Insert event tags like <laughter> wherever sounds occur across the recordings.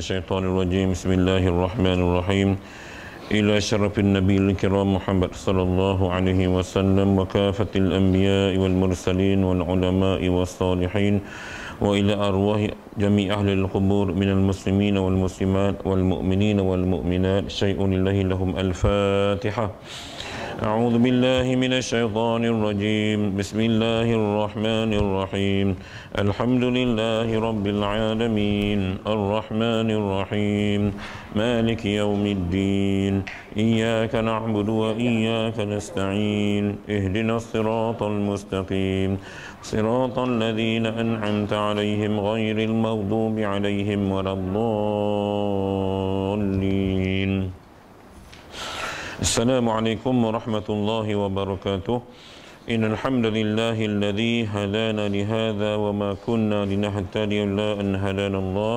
الشيطان الرجيم بسم الله الرحمن الرحيم إلى شرف النبي الكرام محمد صلى الله عليه وسلم وكافة الأنبياء والمرسلين والعلماء والصالحين وإلى أرواح جميع أهل القبور من المسلمين والمسلمات والمؤمنين والمؤمنات شيء لله لهم الفاتحة أعوذ بالله من الشيطان الرجيم بسم الله الرحمن الرحيم الحمد لله رب العالمين الرحمن الرحيم مالك يوم الدين إياك نعبد وإياك نستعين اهدنا الصراط المستقيم صراط الذين أنعمت عليهم غير المغضوب عليهم ولا الضالين السلام عليكم ورحمة الله وبركاته إن الحمد لله الذي هدانا لهذا وما كنا لنهتدي إلا أن هدانا الله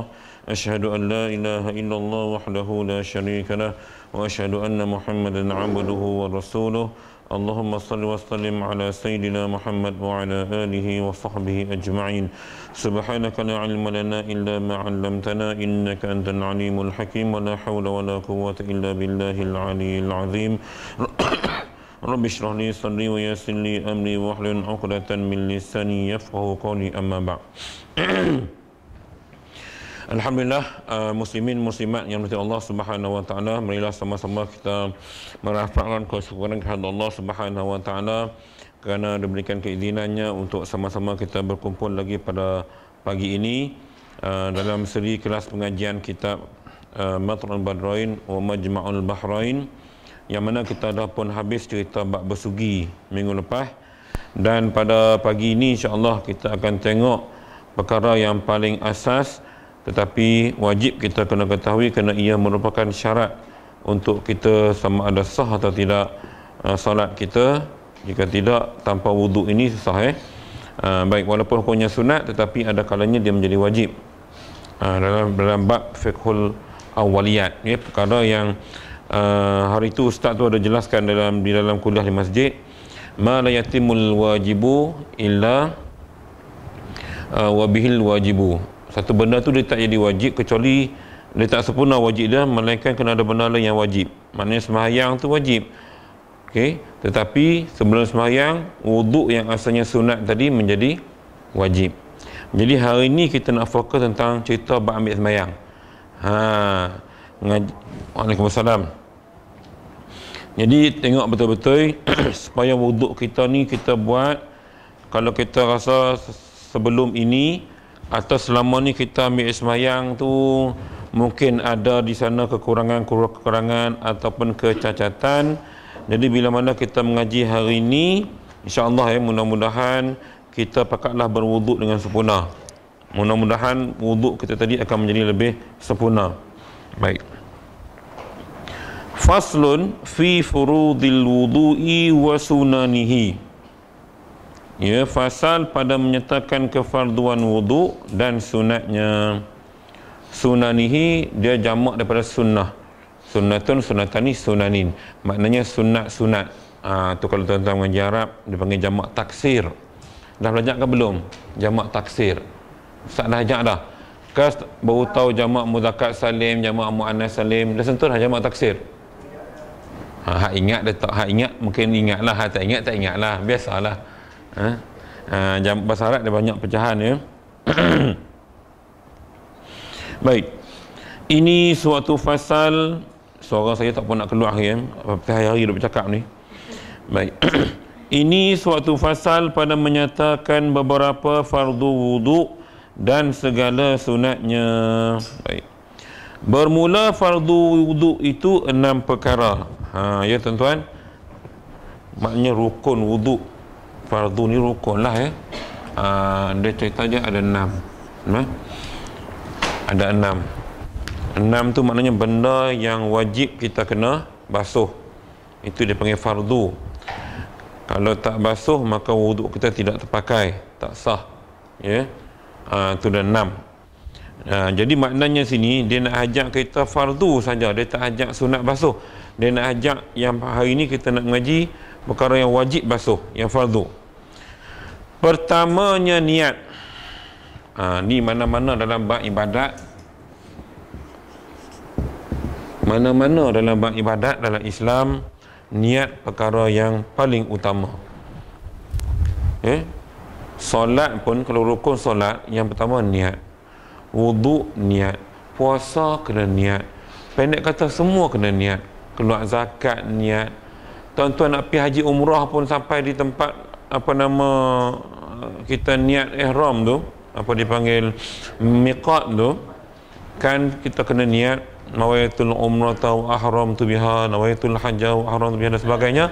أشهد أن لا إله إلا الله وحده لا شريك له وأشهد أن محمدا عبده ورسوله اللهم صل وسلم على سيدنا محمد وعلى آله وصحبه أجمعين سبحانك لا علم لنا إلا ما علمتنا إنك أنت العليم الحكيم ولا حول ولا قوة إلا بالله العلي العظيم <coughs> رب اشرح لي صدري ويسر لي أمري واحلل عقدة من لساني يفقه قولي أما بعد <coughs> Alhamdulillah uh, muslimin muslimat yang dimuliakan Allah Subhanahu wa taala marilah sama-sama kita merafakkan kesyukuran kepada Allah Subhanahu wa taala kerana diberikan keizinannya untuk sama-sama kita berkumpul lagi pada pagi ini uh, dalam seri kelas pengajian kitab uh, Matrul Badrain wa Majma'ul Bahrain yang mana kita dah pun habis cerita bab bersugi minggu lepas dan pada pagi ini insya-Allah kita akan tengok perkara yang paling asas tetapi wajib kita kena ketahui kerana ia merupakan syarat untuk kita sama ada sah atau tidak uh, solat kita jika tidak tanpa wudhu ini sah eh uh, baik walaupun hukumnya sunat tetapi ada kalanya dia menjadi wajib uh, dalam dalam bab fiqhul awaliyat ya perkara yang uh, hari itu ustaz tu ada jelaskan dalam di dalam kuliah di masjid ma la yatimul wajibu illa uh, wabihil wajibu satu benda tu dia tak jadi wajib kecuali dia tak sempurna wajib dia melainkan kena ada benda lain yang wajib maknanya semayang tu wajib ok tetapi sebelum semayang wuduk yang asalnya sunat tadi menjadi wajib jadi hari ni kita nak fokus tentang cerita bab ambil semayang. haa ngaji Waalaikumsalam jadi tengok betul-betul <clears throat> supaya wuduk kita ni kita buat kalau kita rasa sebelum ini atau selama ni kita ambil ismayang tu mungkin ada di sana kekurangan-kekurangan ataupun kecacatan jadi bila mana kita mengaji hari ini insyaAllah ya mudah-mudahan kita pakatlah berwuduk dengan sempurna mudah-mudahan wuduk kita tadi akan menjadi lebih sempurna baik faslun fi furudil wudu'i wa sunanihi Ya, fasal pada menyatakan kefarduan wudu dan sunatnya. Sunanihi dia jamak daripada sunnah. Sunnatun sunatani sunanin. Maknanya sunat-sunat. Ah ha, tu kalau tuan-tuan mengaji Arab dipanggil jamak taksir. Dah belajar ke belum jamak taksir? Ustaz dah ajar dah. Kas baru tahu jamak muzakkar salim, jamak muannas salim. Dah sentuh dah jamak taksir. Ha, hak ingat dia tak hak ingat mungkin ingatlah hak tak ingat tak ingatlah biasalah ha? Ha, jam, bahasa Arab dia banyak pecahan ya <coughs> baik ini suatu fasal suara saya tak pun nak keluar ya hari-hari dia bercakap ni baik <coughs> ini suatu fasal pada menyatakan beberapa fardu wudu dan segala sunatnya baik bermula fardu wudu itu enam perkara ha, ya tuan-tuan maknanya rukun wuduk fardu ni rukun lah ya. Eh. Aa, ah, dia cerita je ada enam. Eh? Ada enam. Enam tu maknanya benda yang wajib kita kena basuh. Itu dia panggil fardu. Kalau tak basuh maka wuduk kita tidak terpakai. Tak sah. Ya. Yeah? Itu dah enam. Aa, ah, jadi maknanya sini dia nak ajak kita fardu saja. Dia tak ajak sunat basuh. Dia nak ajak yang hari ni kita nak mengaji perkara yang wajib basuh. Yang fardu. Fardu. Pertamanya niat ha, Ni mana-mana dalam bab ibadat Mana-mana dalam bab ibadat dalam Islam Niat perkara yang paling utama eh? Solat pun kalau rukun solat Yang pertama niat wudu niat Puasa kena niat Pendek kata semua kena niat Keluar zakat niat Tuan-tuan nak pergi haji umrah pun sampai di tempat apa nama kita niat ihram tu apa dipanggil miqat tu kan kita kena niat nawaitul umrah tau ahram tu biha nawaitul hajja wa ahram tu biha dan sebagainya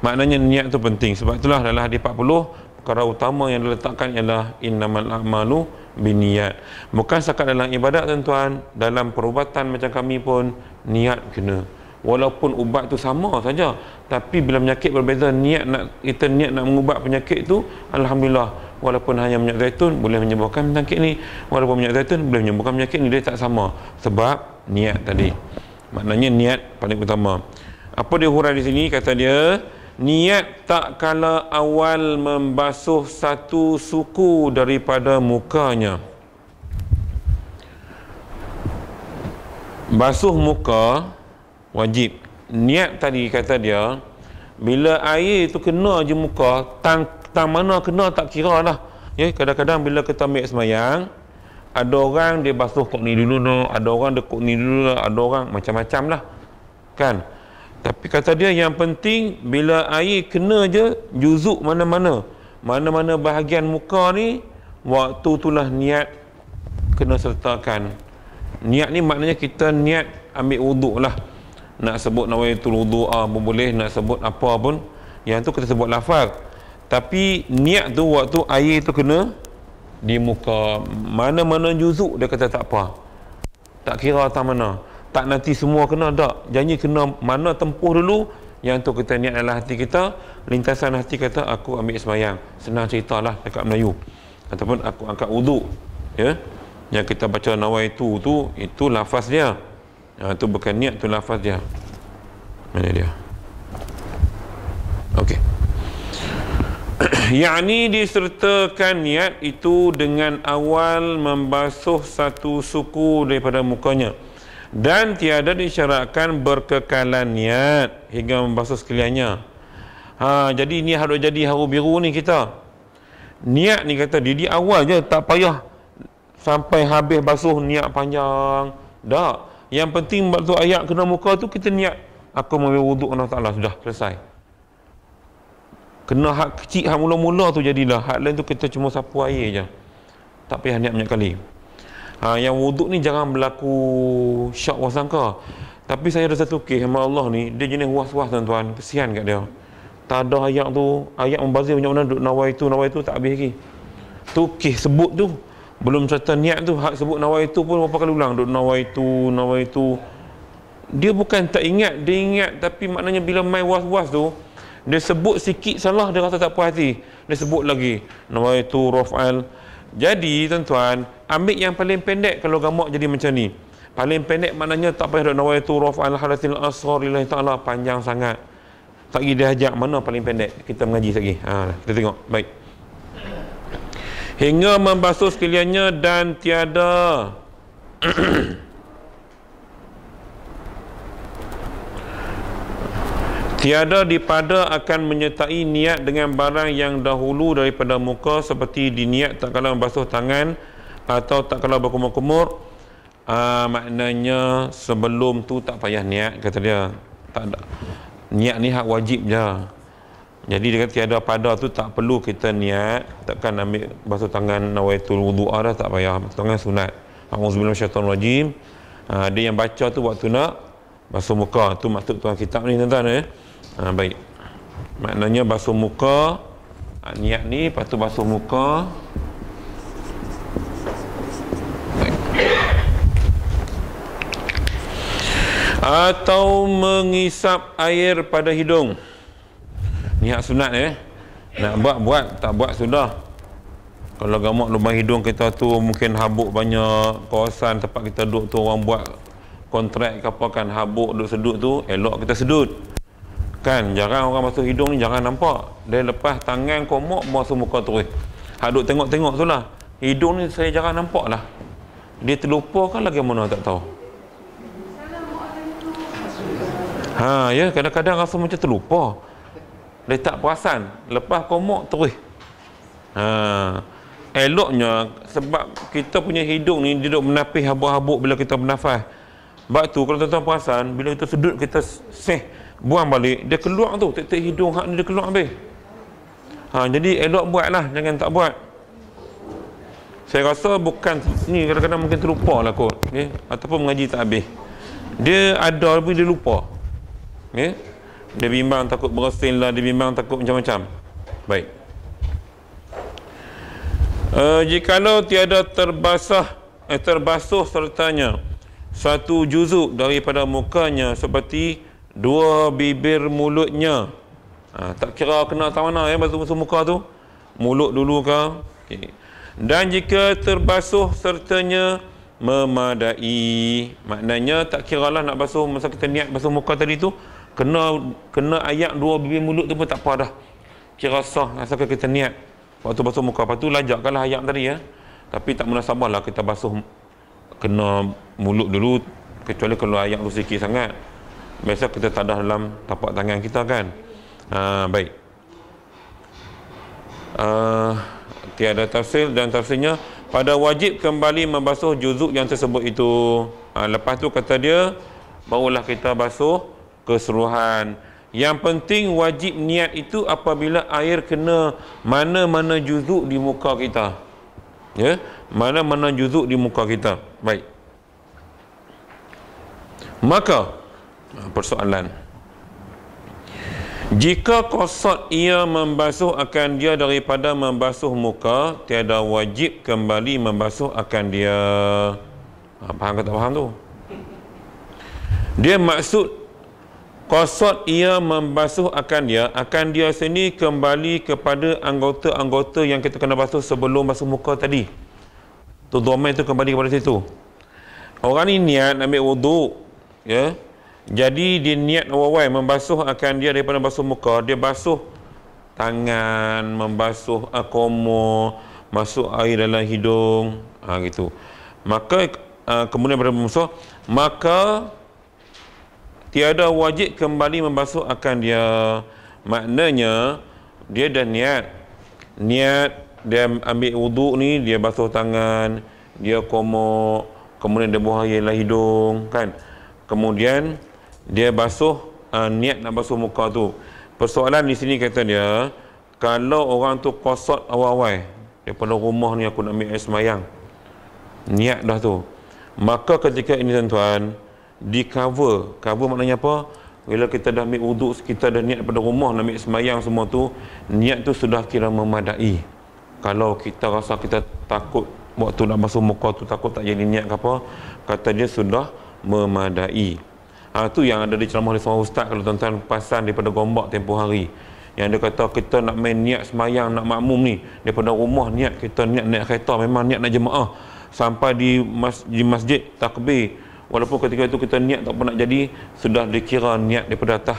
maknanya niat tu penting sebab itulah dalam hadis 40 perkara utama yang diletakkan ialah innamal a'malu biniat bukan sekadar dalam ibadat tuan-tuan dalam perubatan macam kami pun niat kena walaupun ubat tu sama saja tapi bila penyakit berbeza niat nak kita niat nak mengubat penyakit tu alhamdulillah walaupun hanya minyak zaitun boleh menyembuhkan penyakit ni walaupun minyak zaitun boleh menyembuhkan penyakit ni dia tak sama sebab niat tadi maknanya niat paling utama apa dia hurai di sini kata dia niat tak kala awal membasuh satu suku daripada mukanya basuh muka wajib niat tadi kata dia bila air itu kena je muka tang, tang mana kena tak kira lah ya, kadang-kadang bila kita ambil semayang ada orang dia basuh kok ni dulu no. ada orang dia kok ni dulu no. ada orang macam-macam lah kan tapi kata dia yang penting bila air kena je juzuk mana-mana mana-mana bahagian muka ni waktu itulah niat kena sertakan niat ni maknanya kita niat ambil wuduk lah nak sebut nawaitul wudu'a ah, pun boleh nak sebut apa pun yang tu kita sebut lafaz tapi niat tu waktu air tu kena di muka mana-mana juzuk dia kata tak apa tak kira atas mana tak nanti semua kena tak janji kena mana tempuh dulu yang tu kita niat dalam hati kita lintasan hati kata aku ambil semayang senang ceritalah dekat Melayu ataupun aku angkat wuduk ya yang kita baca nawaitu tu itu lafaz dia Ha, tu bukan niat tu lafaz dia. Mana dia? Okey. <clears throat> yani disertakan niat itu dengan awal membasuh satu suku daripada mukanya dan tiada disyaratkan berkekalan niat hingga membasuh sekaliannya. Ha, jadi ni harus jadi haru biru ni kita. Niat ni kata dia di awal je tak payah sampai habis basuh niat panjang. Dah. Yang penting waktu ayat kena muka tu kita niat aku mau wuduk kepada Allah sudah selesai. Kena hak kecil hak mula-mula tu jadilah. Hak lain tu kita cuma sapu air aja. Tak payah niat banyak kali. Ha, yang wuduk ni jangan berlaku syak wasangka. Tapi saya ada satu kes sama Allah ni, dia jenis was-was tuan-tuan. Kesian kat dia. Tak ada ayat tu, ayat membazir banyak banyak duk nawai tu, nawai tu tak habis lagi. Tu kes sebut tu, belum cerita niat tu hak sebut nawa itu pun berapa kali ulang duk nawa itu nawa itu dia bukan tak ingat dia ingat tapi maknanya bila mai was-was tu dia sebut sikit salah dia rasa tak puas hati dia sebut lagi nawa itu rafal jadi tuan-tuan ambil yang paling pendek kalau gamak jadi macam ni paling pendek maknanya tak payah duk nawa itu rafal halatil asrar lillah taala panjang sangat tak pergi dia ajak mana paling pendek kita mengaji lagi ha kita tengok baik hingga membasuh sekaliannya dan tiada <clears throat> tiada dipada akan menyertai niat dengan barang yang dahulu daripada muka seperti diniat tak kalah membasuh tangan atau tak kalah berkumur-kumur ah, maknanya sebelum tu tak payah niat kata dia tak ada niat ni hak wajib je jadi dia kata tiada pada tu tak perlu kita niat takkan ambil basuh tangan nawaitul wudu'a dah tak payah basuh tangan sunat. Auzubillahi minasyaitonir rajim. Ha, ah, dia yang baca tu waktu nak basuh muka tu maksud tuan kitab ni tuan-tuan eh. Ha, baik. Maknanya basuh muka ah, niat ni lepas tu basuh muka atau mengisap air pada hidung ni hak sunat eh nak buat buat tak buat sudah kalau gamak lubang hidung kita tu mungkin habuk banyak kawasan tempat kita duduk tu orang buat kontrak ke apa kan habuk duduk sedut tu elok kita sedut kan jarang orang masuk hidung ni jangan nampak dia lepas tangan komok masuk muka terus eh. hak duduk tengok-tengok tu lah hidung ni saya jarang nampak lah dia terlupa kan lagi mana tak tahu ha ya kadang-kadang rasa macam terlupa dia tak perasan lepas komok terus ha eloknya sebab kita punya hidung ni dia duduk menapis habuk-habuk bila kita bernafas sebab tu kalau tuan-tuan perasan bila kita sedut kita seh buang balik dia keluar tu tek-tek hidung hak ni dia keluar habis ha jadi elok buat lah, jangan tak buat saya rasa bukan ni kadang-kadang mungkin terlupa lah kot okay? ataupun mengaji tak habis dia ada tapi dia lupa okay? Dia bimbang takut berosin lah Dia bimbang takut macam-macam Baik uh, Jikalau tiada terbasah eh, Terbasuh sertanya Satu juzuk daripada mukanya Seperti dua bibir mulutnya ha, Tak kira kena tak mana ya Basuh-basuh muka tu Mulut dulu ke okay. Dan jika terbasuh sertanya memadai maknanya tak kira lah nak basuh masa kita niat basuh muka tadi tu kena kena ayak dua bibir mulut tu pun tak apa dah kira sah asalkan kita niat waktu basuh muka lepas tu lajakkanlah ayak tadi ya tapi tak munasabahlah kita basuh kena mulut dulu kecuali kalau ayak tu sikit sangat biasa kita tak ada dalam tapak tangan kita kan ha, baik uh, tiada tafsir dan tafsirnya pada wajib kembali membasuh juzuk yang tersebut itu ha, lepas tu kata dia barulah kita basuh keseluruhan yang penting wajib niat itu apabila air kena mana-mana juzuk di muka kita ya mana-mana juzuk di muka kita baik maka persoalan jika kosot ia membasuh akan dia daripada membasuh muka tiada wajib kembali membasuh akan dia ah, faham ke tak faham tu dia maksud Kosot ia membasuh akan dia Akan dia sini kembali kepada anggota-anggota yang kita kena basuh sebelum basuh muka tadi Tu domain tu kembali kepada situ Orang ni niat ambil wuduk ya? Jadi dia niat awal-awal membasuh akan dia daripada basuh muka Dia basuh tangan, membasuh akomo, masuk air dalam hidung ha, gitu. Maka uh, kemudian pada musuh Maka tiada wajib kembali membasuh akan dia maknanya dia dah niat niat dia ambil wuduk ni dia basuh tangan dia komok kemudian dia buang air hidung kan kemudian dia basuh uh, niat nak basuh muka tu persoalan di sini kata dia kalau orang tu kosot awal-awal daripada rumah ni aku nak ambil air semayang niat dah tu maka ketika ini tuan-tuan di cover cover maknanya apa bila kita dah ambil wuduk kita dah niat pada rumah nak ambil sembahyang semua tu niat tu sudah kira memadai kalau kita rasa kita takut waktu nak masuk muka tu takut tak jadi niat ke apa kata dia sudah memadai ha, tu yang ada di ceramah oleh seorang ustaz kalau tuan-tuan pasan daripada gombak tempoh hari yang dia kata kita nak main niat semayang nak makmum ni daripada rumah niat kita niat naik kereta memang niat nak jemaah sampai di, mas, di masjid takbir walaupun ketika itu kita niat tak pernah jadi sudah dikira niat daripada atas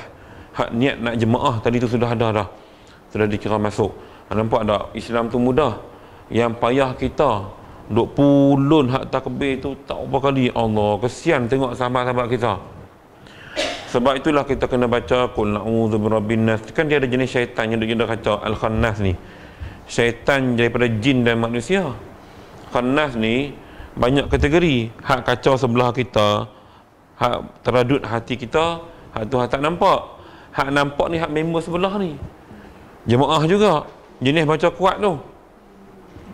hak niat nak jemaah tadi tu sudah ada dah sudah dikira masuk ha, nampak tak Islam tu mudah yang payah kita duk pulun hak takbir tu tak berapa kali Allah kesian tengok sahabat-sahabat kita sebab itulah kita kena baca qul na'udzu birabbin nas kan dia ada jenis syaitan yang dia kata al-khannas ni syaitan daripada jin dan manusia khannas ni banyak kategori hak kacau sebelah kita hak teradut hati kita hak tu hak tak nampak hak nampak ni hak member sebelah ni jemaah juga jenis baca kuat tu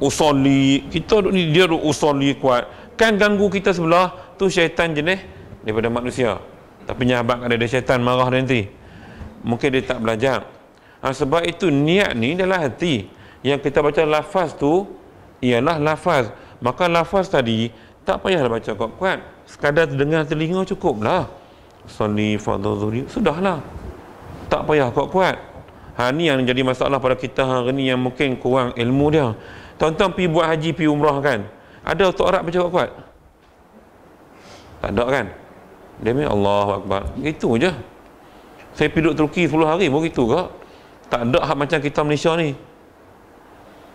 usali kita duduk ni dia duduk usali kuat kan ganggu kita sebelah tu syaitan jenis daripada manusia tapi nyabak ada dia syaitan marah dia nanti mungkin dia tak belajar ha, sebab itu niat ni adalah hati yang kita baca lafaz tu ialah lafaz maka lafaz tadi tak payahlah baca kuat-kuat sekadar dengar telinga cukuplah salli fadzuri sudahlah tak payah kuat-kuat ha ni yang jadi masalah pada kita hari ni yang mungkin kurang ilmu dia Tonton pi buat haji pi umrah kan ada untuk Arab baca kuat-kuat tak ada kan Demi Allah akbar gitu je saya pergi duduk Turki 10 hari pun gitu ke tak ada hak macam kita Malaysia ni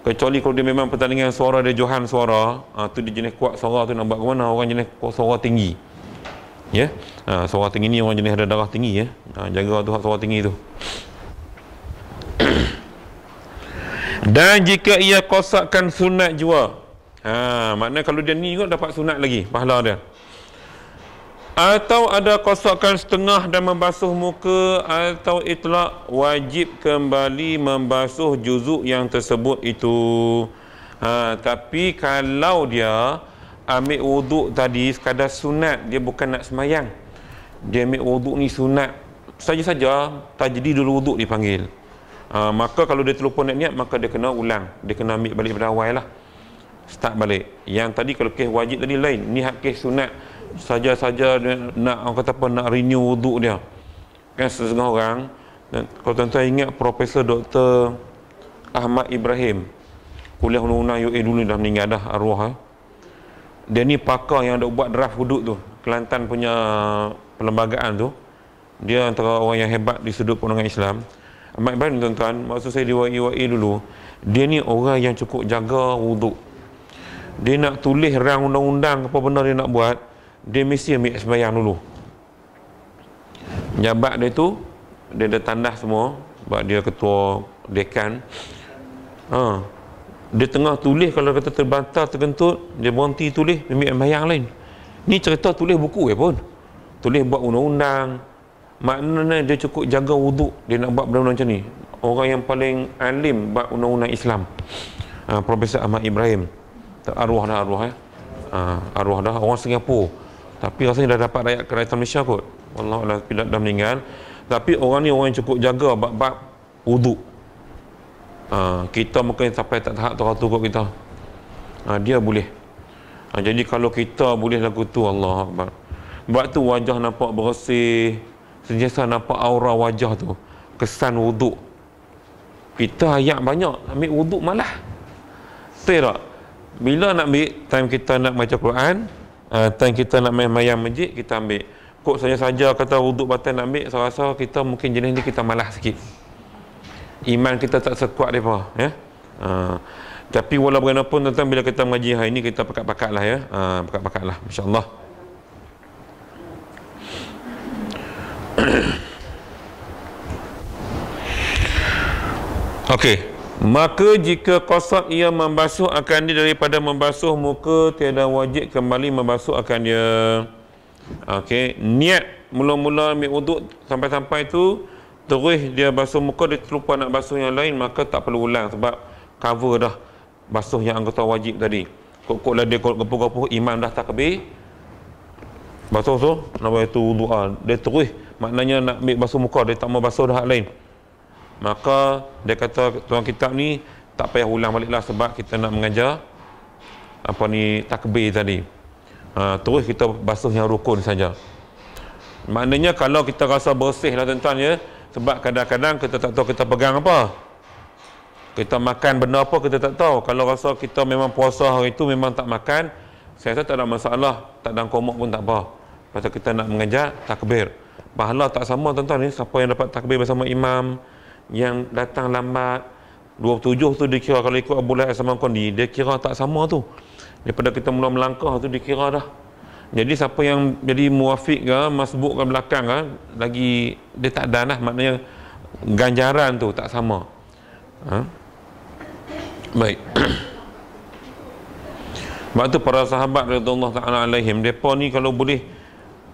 kecuali kalau dia memang pertandingan suara dia Johan suara ha, tu dia jenis kuat suara tu nak buat ke mana orang jenis kuat suara tinggi ya ha, suara tinggi ni orang jenis ada darah tinggi ya ha, jaga tu suara tinggi tu <coughs> dan jika ia kosakkan sunat jua ha, maknanya kalau dia ni juga dapat sunat lagi pahala dia atau ada kosokkan setengah dan membasuh muka atau itlak wajib kembali membasuh juzuk yang tersebut itu ha, tapi kalau dia ambil wuduk tadi sekadar sunat dia bukan nak semayang dia ambil wuduk ni sunat saja-saja tajdi dulu wuduk dipanggil ha, maka kalau dia terlupa nak niat maka dia kena ulang dia kena ambil balik pada awal lah start balik yang tadi kalau kes wajib tadi lain ni hak kes sunat saja-saja nak orang kata apa nak renew wuduk dia kan setengah orang dan kalau tuan-tuan ingat Profesor Dr. Ahmad Ibrahim kuliah undang-undang UA dulu dah meninggal dah arwah eh. dia ni pakar yang dah buat draft wuduk tu Kelantan punya perlembagaan tu dia antara orang yang hebat di sudut pandangan Islam Ahmad Ibrahim tuan-tuan maksud saya di UA e dulu dia ni orang yang cukup jaga wuduk dia nak tulis rang undang-undang apa benda dia nak buat dia mesti ambil sembahyang dulu jabat dia tu dia dah tandas semua sebab dia ketua dekan ha. dia tengah tulis kalau kata terbantah terkentut dia berhenti tulis ambil sembahyang lain ni cerita tulis buku ya pun tulis buat undang-undang maknanya dia cukup jaga wuduk dia nak buat benda-benda macam ni orang yang paling alim buat undang-undang Islam ha, Profesor Ahmad Ibrahim arwah dah arwah ya ha, arwah dah orang Singapura tapi rasanya dah dapat rakyat kerajaan Malaysia kot Allah dah, dah, dah meninggal tapi orang ni orang yang cukup jaga bab-bab uduk ha, ah, kita mungkin sampai tak tahap terlalu kot kita ha, dia boleh ha, jadi kalau kita boleh lagu tu Allah Akbar sebab tu wajah nampak bersih sentiasa nampak aura wajah tu kesan uduk kita ayak banyak ambil uduk malah betul bila nak ambil time kita nak baca Quran Ah, time kita nak main mayang masjid kita ambil kok saya saja kata wuduk batal nak ambil saya rasa kita mungkin jenis ni kita malas sikit iman kita tak sekuat dia ya ha. tapi walau bagaimanapun tuan bila kita mengaji hari ini kita pakat-pakat lah ya ha, pakat-pakat lah insyaAllah <coughs> okay. Maka jika kosak ia membasuh akan dia daripada membasuh muka tiada wajib kembali membasuh akan dia. Okey, niat mula-mula ambil wuduk sampai-sampai tu terus dia basuh muka dia terlupa nak basuh yang lain maka tak perlu ulang sebab cover dah basuh yang anggota wajib tadi. Kok-koklah dia gopoh-gopoh imam dah tak takbir. Basuh tu nama itu wuduk. Lah. Dia terus maknanya nak ambil basuh muka dia tak mau basuh dah lain maka dia kata tuan kitab ni tak payah ulang baliklah sebab kita nak mengajar apa ni takbir tadi ha, terus kita basuh yang rukun saja maknanya kalau kita rasa bersih lah tuan-tuan ya sebab kadang-kadang kita tak tahu kita pegang apa kita makan benda apa kita tak tahu kalau rasa kita memang puasa hari itu memang tak makan saya rasa tak ada masalah tak ada komok pun tak apa pasal kita nak mengajar takbir pahala tak sama tuan-tuan ni ya. siapa yang dapat takbir bersama imam yang datang lambat 27 tu dia kira kalau ikut Abu Lahab sama kondi dia kira tak sama tu daripada kita mula melangkah tu dia kira dah jadi siapa yang jadi muafiq ke masbuk ke belakang ke lagi dia tak dan lah maknanya ganjaran tu tak sama ha? baik <coughs> sebab tu para sahabat radhiyallahu ta'ala alaihim mereka ni kalau boleh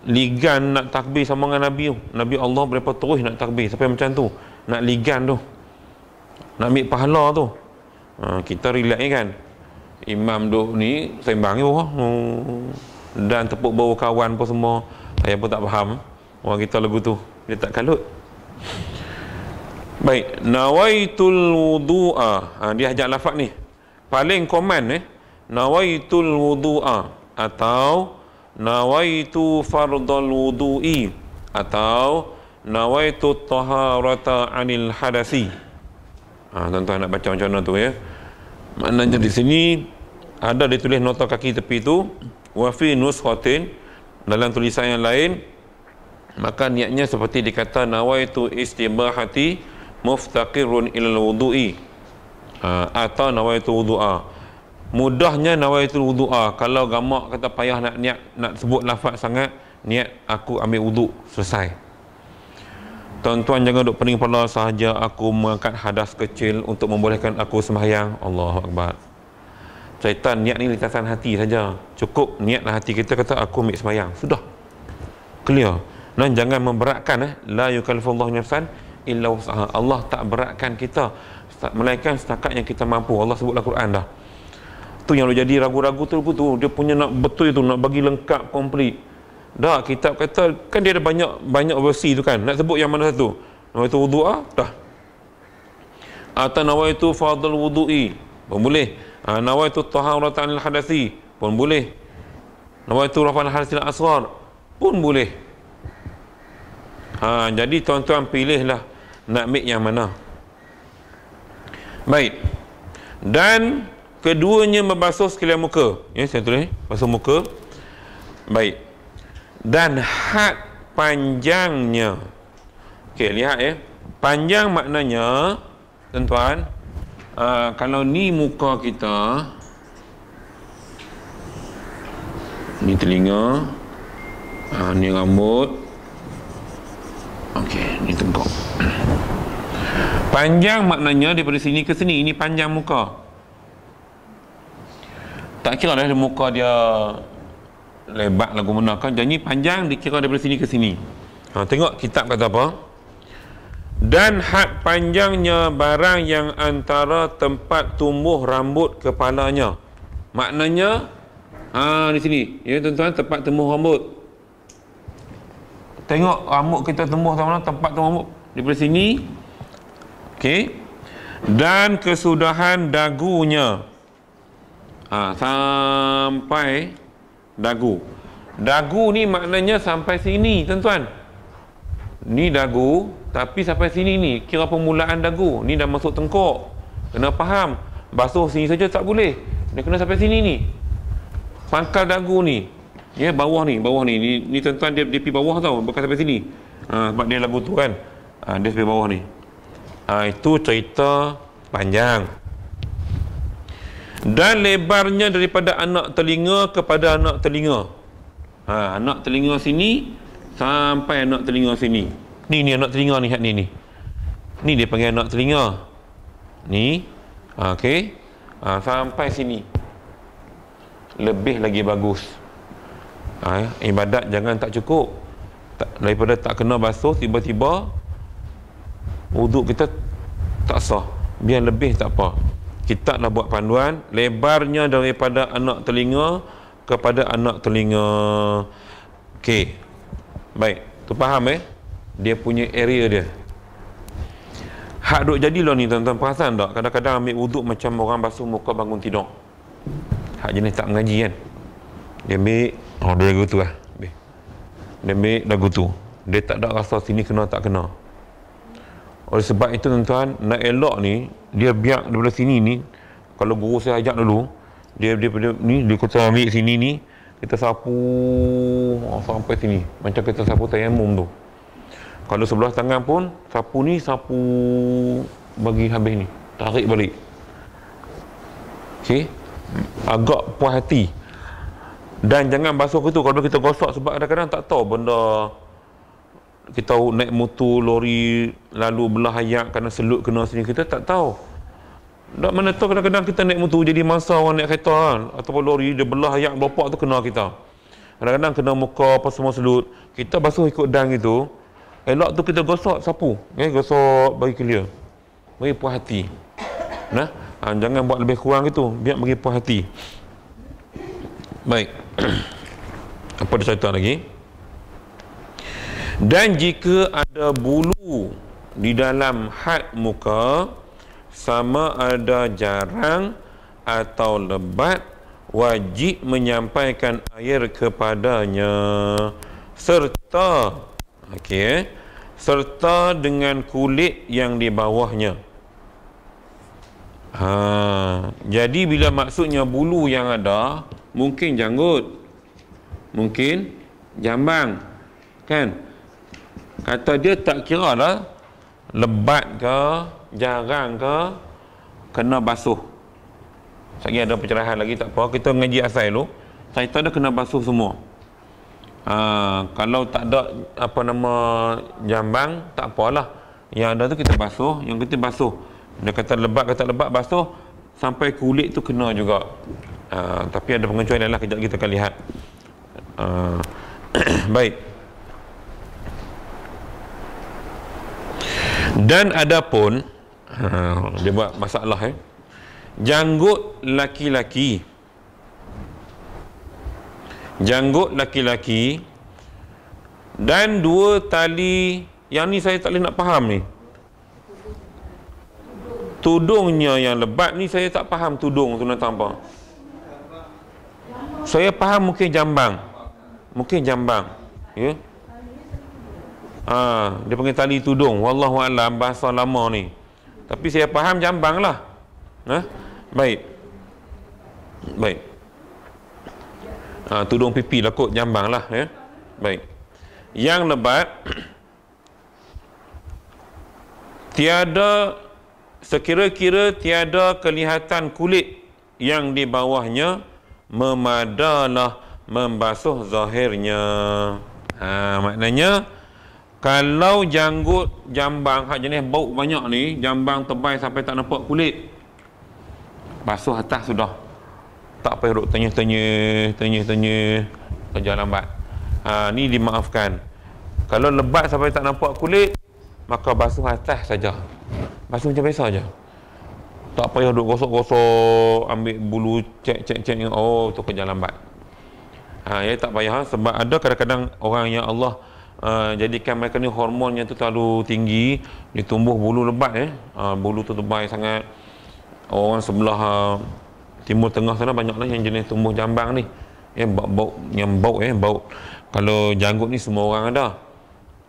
ligan nak takbir sama dengan Nabi Nabi Allah mereka terus nak takbir sampai macam tu nak ligan tu nak ambil pahala tu ha, kita relax ni kan imam duk ni sembang ni oh. oh dan tepuk bau kawan pun semua saya pun tak faham orang kita lagu tu dia tak kalut baik nawaitul wudu'a ha, dia ajak lafak ni paling komen eh nawaitul wudu'a atau nawaitu fardal wudu'i atau nawaitu taharata anil hadasi ah ha, tuan-tuan nak baca macam mana tu ya maknanya di sini ada ditulis nota kaki tepi tu wa fi nuskhatin dalam tulisan yang lain maka niatnya seperti dikata nawaitu hati, muftaqirun ilal wudu'i ha, atau nawaitu wudu'a mudahnya nawaitu wudu'a kalau gamak kata payah nak niat nak sebut lafaz sangat niat aku ambil wuduk selesai Tuan-tuan jangan duk pening kepala sahaja aku mengangkat hadas kecil untuk membolehkan aku sembahyang. Allahu akbar. Syaitan niat ni lintasan hati saja. Cukup niatlah hati kita kata aku ambil sembahyang. Sudah. Clear. Dan jangan memberatkan eh la yukallifullahu nafsan illa wus'aha. Allah tak beratkan kita melainkan setakat yang kita mampu. Allah sebutlah Quran dah. Tu yang jadi ragu-ragu tu, tu dia punya nak betul tu nak bagi lengkap komplit. Dah kitab kata kan dia ada banyak banyak versi tu kan. Nak sebut yang mana satu? Nama itu wudu ah, dah. Atau nama itu fadl wudu'i. Pun boleh. Ah ha, nama itu taharatan al hadasi. Pun boleh. Nama itu rafan hadasi al Pun boleh. Ha, jadi tuan-tuan pilihlah nak make yang mana. Baik. Dan keduanya membasuh sekalian muka. Ya, saya tulis. Basuh muka. Baik dan had panjangnya Okey, lihat ya panjang maknanya tuan-tuan uh, kalau ni muka kita ni telinga uh, ni rambut Okey, ni tengkuk <clears throat> panjang maknanya daripada sini ke sini ini panjang muka tak kira lah muka dia lebat lagu mana kan janji panjang dikira daripada sini ke sini ha, tengok kitab kata apa dan hak panjangnya barang yang antara tempat tumbuh rambut kepalanya maknanya ha, di sini ya tuan-tuan tempat tumbuh rambut tengok rambut kita tumbuh sama tempat tumbuh rambut daripada sini okey dan kesudahan dagunya ha, sampai dagu dagu ni maknanya sampai sini tuan-tuan ni dagu tapi sampai sini ni kira permulaan dagu ni dah masuk tengkok kena faham basuh sini saja tak boleh dia kena sampai sini ni pangkal dagu ni ya bawah ni bawah ni ni, ni tuan-tuan dia, dia pergi bawah tau bukan sampai sini ha, sebab dia lagu tu kan ha, dia sampai bawah ni ha, itu cerita panjang dan lebarnya daripada anak telinga kepada anak telinga ha, anak telinga sini sampai anak telinga sini ni ni anak telinga ni ni ni ni dia panggil anak telinga ni ha, ok ha, sampai sini lebih lagi bagus ha, ibadat jangan tak cukup tak, daripada tak kena basuh tiba-tiba wuduk kita tak sah biar lebih tak apa kita nak buat panduan lebarnya daripada anak telinga kepada anak telinga okey baik tu faham eh dia punya area dia hak duk jadilah ni tuan-tuan perasan tak kadang-kadang ambil wuduk macam orang basuh muka bangun tidur hak jenis tak mengaji kan dia ambil oh dia lagu tu lah dia ambil lagu tu dia tak ada rasa sini kena tak kena oleh sebab itu tuan-tuan, nak elok ni, dia biak daripada sini ni, kalau guru saya ajak dulu, dia daripada ni, dia kota ambil sini ni, kita sapu oh, sampai sini. Macam kita sapu tayamum tu. Kalau sebelah tangan pun, sapu ni, sapu bagi habis ni. Tarik balik. Okey? Agak puas hati. Dan jangan basuh ke tu. Kalau kita gosok sebab kadang-kadang tak tahu benda kita naik motor lori lalu belah ayak kena selut kena sini kita tak tahu tak mana tahu kadang-kadang kita naik motor jadi masa orang naik kereta kan ataupun lori dia belah ayak berapa tu kena kita kadang-kadang kena muka apa semua selut kita basuh ikut dang itu elok tu kita gosok sapu eh, gosok bagi clear bagi puas hati nah ha, jangan buat lebih kurang gitu biar bagi puas hati baik <clears throat> apa dia cerita lagi dan jika ada bulu di dalam had muka sama ada jarang atau lebat wajib menyampaikan air kepadanya serta okey eh, serta dengan kulit yang di bawahnya ha jadi bila maksudnya bulu yang ada mungkin janggut mungkin jambang kan kata dia tak kira lah lebat ke jarang ke kena basuh sekejap ada pencerahan lagi tak apa kita ngaji asal dulu cerita dah kena basuh semua ha, kalau tak ada apa nama jambang tak lah. yang ada tu kita basuh yang kita basuh dia kata lebat kata lebat basuh sampai kulit tu kena juga ha, tapi ada pengecualian lah kejap kita akan lihat ha, <coughs> baik Dan adapun ha, dia buat masalah eh. Janggut laki-laki. Janggut laki-laki dan dua tali yang ni saya tak boleh nak faham ni. Tudungnya yang lebat ni saya tak faham tudung tu nak tampak. Saya faham mungkin jambang. Mungkin jambang. Ya. Yeah? ha, dia panggil tali tudung wallahu alam bahasa lama ni tapi saya faham jambang lah ha? baik baik ha, tudung pipi lah kot jambang lah ya? baik yang lebat <clears throat> tiada sekira-kira tiada kelihatan kulit yang di bawahnya memadalah membasuh zahirnya ha, maknanya kalau janggut jambang hak jenis bau banyak ni jambang tebal sampai tak nampak kulit basuh atas sudah tak payah duk tanya-tanya tanya-tanya kerja lambat ha, ni dimaafkan kalau lebat sampai tak nampak kulit maka basuh atas saja basuh macam biasa saja tak payah duk gosok-gosok ambil bulu cek-cek-cek oh tu kerja lambat ha, ya tak payah sebab ada kadang-kadang orang yang Allah Allah Eh, jadikan mereka ni hormonnya tu terlalu tinggi ditumbuh bulu lebat eh uh, bulu tu tebal sangat orang sebelah uh, timur tengah sana banyaklah yang jenis tumbuh jambang ni yang bau, bau yang bau eh bau kalau janggut ni semua orang ada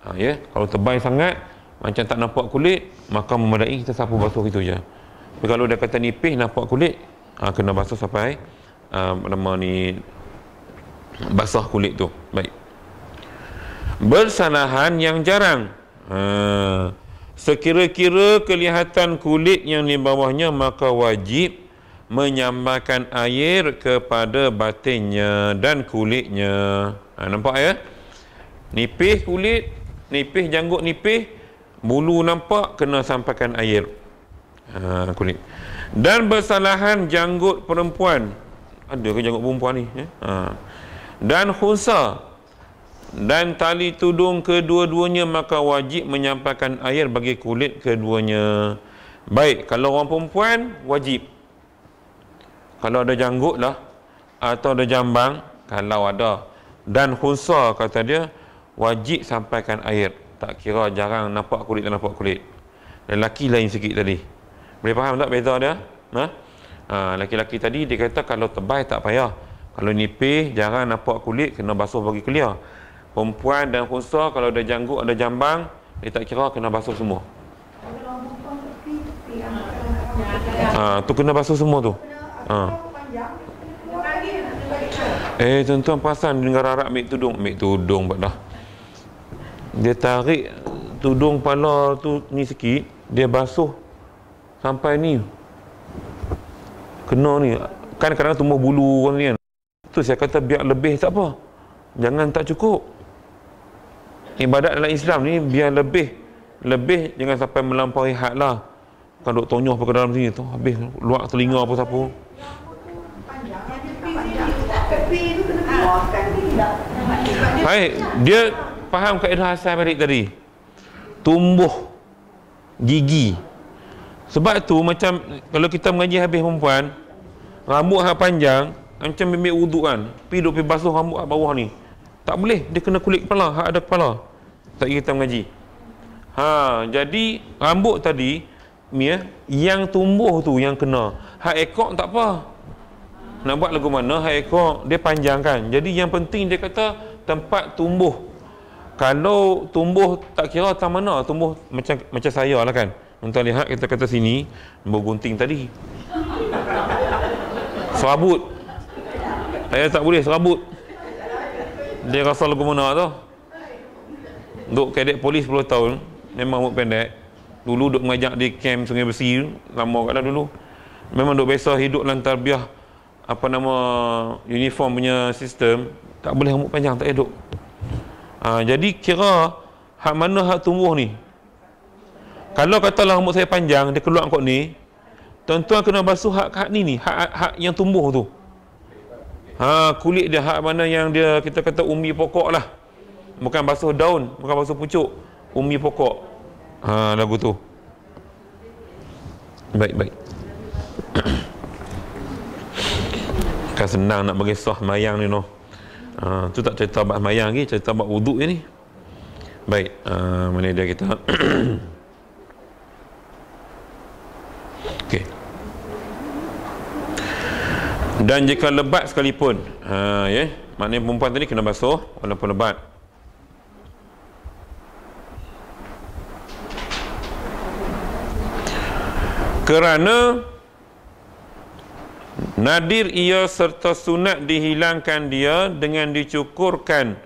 ha, ya yeah? kalau tebal sangat macam tak nampak kulit maka memadai kita sapu basuh gitu je tapi kalau dah kata nipis nampak kulit ha, kena basuh sampai uh, nama ni basah kulit tu baik bersalahan yang jarang. Ha. Sekira-kira kelihatan kulit yang di bawahnya maka wajib menyambarkan air kepada batinnya dan kulitnya. Ha, nampak ya? Nipih kulit, nipih janggut nipih, bulu nampak kena sampaikan air. Ha, kulit. Dan bersalahan janggut perempuan. Ada ke janggut perempuan ni? Ya? Ha. Dan khusar dan tali tudung kedua-duanya maka wajib menyampaikan air bagi kulit keduanya. Baik, kalau orang perempuan wajib. Kalau ada janggut lah atau ada jambang kalau ada dan khunsa kata dia wajib sampaikan air tak kira jarang nampak kulit tak nampak kulit lelaki lain sikit tadi boleh faham tak beza dia ha? ha lelaki-lelaki tadi dia kata kalau tebal tak payah kalau nipis jarang nampak kulit kena basuh bagi keliar perempuan dan khusus kalau ada janggut ada jambang dia tak kira kena basuh semua ha, tu kena basuh semua tu ha. eh tuan-tuan perasan dengar harap ambil tudung mik tudung buat dah dia tarik tudung kepala tu ni sikit dia basuh sampai ni kena ni kan kadang-kadang tumbuh bulu kan, kan. tu saya kata biar lebih tak apa jangan tak cukup ibadat dalam Islam ni biar lebih lebih jangan sampai melampaui had lah kan duk tonyoh pakai dalam sini tu habis luak telinga apa siapa baik dia faham kaedah asal balik tadi tumbuh gigi sebab tu macam kalau kita mengaji habis perempuan rambut hak panjang macam bimbing wuduk kan pergi duduk pergi basuh rambut kat bawah ni tak boleh, dia kena kulit kepala, hak ada kepala. Tak kita mengaji. Ha, jadi rambut tadi ya, yang tumbuh tu yang kena. Hak ekor tak apa. Nak buat lagu mana hak ekor dia panjangkan. Jadi yang penting dia kata tempat tumbuh. Kalau tumbuh tak kira tak mana tumbuh macam macam saya lah kan. Entah lihat kita kata sini nombor gunting tadi. Serabut. Saya tak boleh serabut. Dia rasa lagu mana tu Duk kadet polis 10 tahun Memang umur pendek Dulu duk mengajak di camp Sungai Besi Lama kat dulu Memang duk biasa hidup dalam tarbiah Apa nama Uniform punya sistem Tak boleh umur panjang tak hidup ha, Jadi kira Hak mana hak tumbuh ni Kalau katalah umur saya panjang Dia keluar kot ni Tuan-tuan kena basuh hak-hak ni ni hak, hak yang tumbuh tu ha, kulit dia hak mana yang dia kita kata umbi pokok lah bukan basuh daun bukan basuh pucuk umbi pokok ha, lagu tu baik baik <coughs> kan senang nak bagi sah mayang ni no ha, tu tak cerita bab mayang ni cerita bab wuduk je ni baik uh, mana dia kita <coughs> dan jika lebat sekalipun ha ya yeah. maknanya perempuan tadi kena basuh walaupun lebat kerana nadir ia serta sunat dihilangkan dia dengan dicukurkan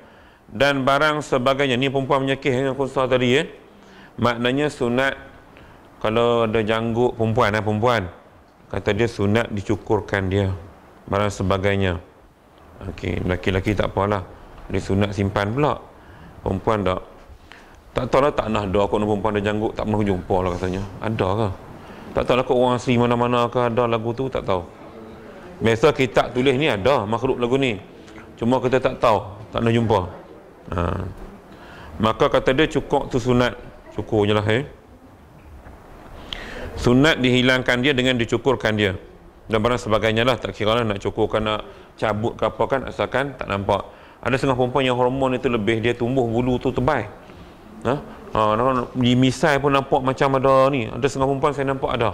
dan barang sebagainya ni perempuan menyekih dengan kursus tadi eh? maknanya sunat kalau ada janggut perempuan eh, perempuan kata dia sunat dicukurkan dia barang sebagainya okey lelaki-lelaki tak apalah dia sunat simpan pula perempuan tak tak tahu lah tak nak doa kot perempuan dia janggut tak pernah jumpa lah katanya ada ke tak tahu lah kot orang asli mana-mana ke ada lagu tu tak tahu biasa kita tulis ni ada makhluk lagu ni cuma kita tak tahu tak nak jumpa ha. maka kata dia cukup tu sunat cukup je lah eh sunat dihilangkan dia dengan dicukurkan dia dan barang sebagainya lah tak kira lah nak cukurkan nak cabut ke apa kan asalkan tak nampak ada setengah perempuan yang hormon itu lebih dia tumbuh bulu tu tebal ha? ha di misai pun nampak macam ada ni ada setengah perempuan saya nampak ada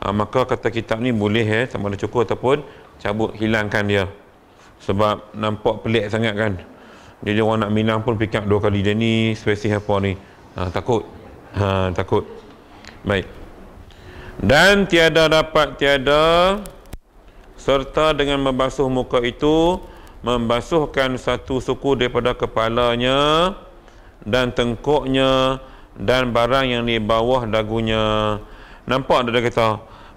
ha, maka kata kitab ni boleh eh sama ada cukur ataupun cabut hilangkan dia sebab nampak pelik sangat kan jadi orang nak minang pun pick up dua kali dia ni spesies apa ni ha, takut ha, takut baik dan tiada dapat tiada serta dengan membasuh muka itu membasuhkan satu suku daripada kepalanya dan tengkuknya dan barang yang di bawah dagunya nampak ada kata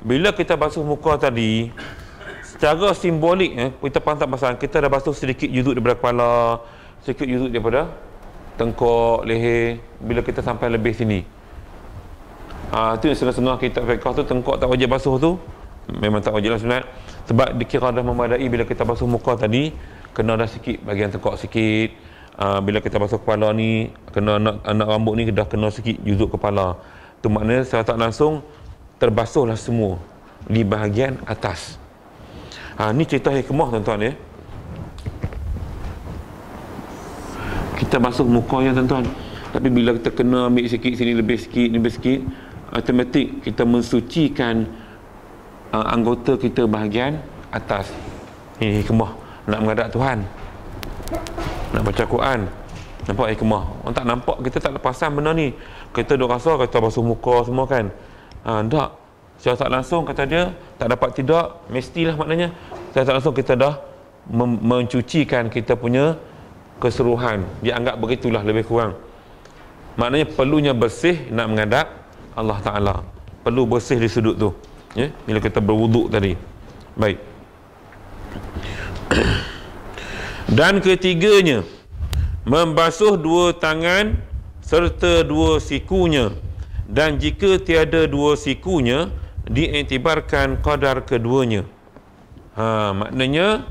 bila kita basuh muka tadi secara simbolik eh, kita pantas pasal kita dah basuh sedikit juduk daripada kepala sedikit juduk daripada tengkuk leher bila kita sampai lebih sini Ah ha, tu yang senang-senang kitab fiqh tu tengkok tak wajib basuh tu memang tak wajib lah sebab dikira dah memadai bila kita basuh muka tadi kena dah sikit bagian tengkok sikit Aa, ah, bila kita basuh kepala ni kena anak, anak rambut ni dah kena sikit juzuk kepala tu maknanya secara tak langsung terbasuhlah semua di bahagian atas ha, ni cerita hikmah tuan-tuan ya kita basuh muka ya tuan-tuan tapi bila kita kena ambil sikit sini lebih sikit lebih sikit automatik kita mensucikan uh, anggota kita bahagian atas. Ini hikmah nak mengadap Tuhan. Nak baca Quran. Nampak hikmah. Orang tak nampak kita tak lepasan benda ni. Kita dok rasa kita basuh muka semua kan. Ha, tak. Saya tak langsung kata dia tak dapat tidak mestilah maknanya. Saya tak langsung kita dah mem- mencucikan kita punya keseruhan. Dianggap begitulah lebih kurang. Maknanya perlunya bersih nak mengadap. Allah Ta'ala perlu bersih di sudut tu ya? bila kita berwuduk tadi baik dan ketiganya membasuh dua tangan serta dua sikunya dan jika tiada dua sikunya diintibarkan kadar keduanya ha, maknanya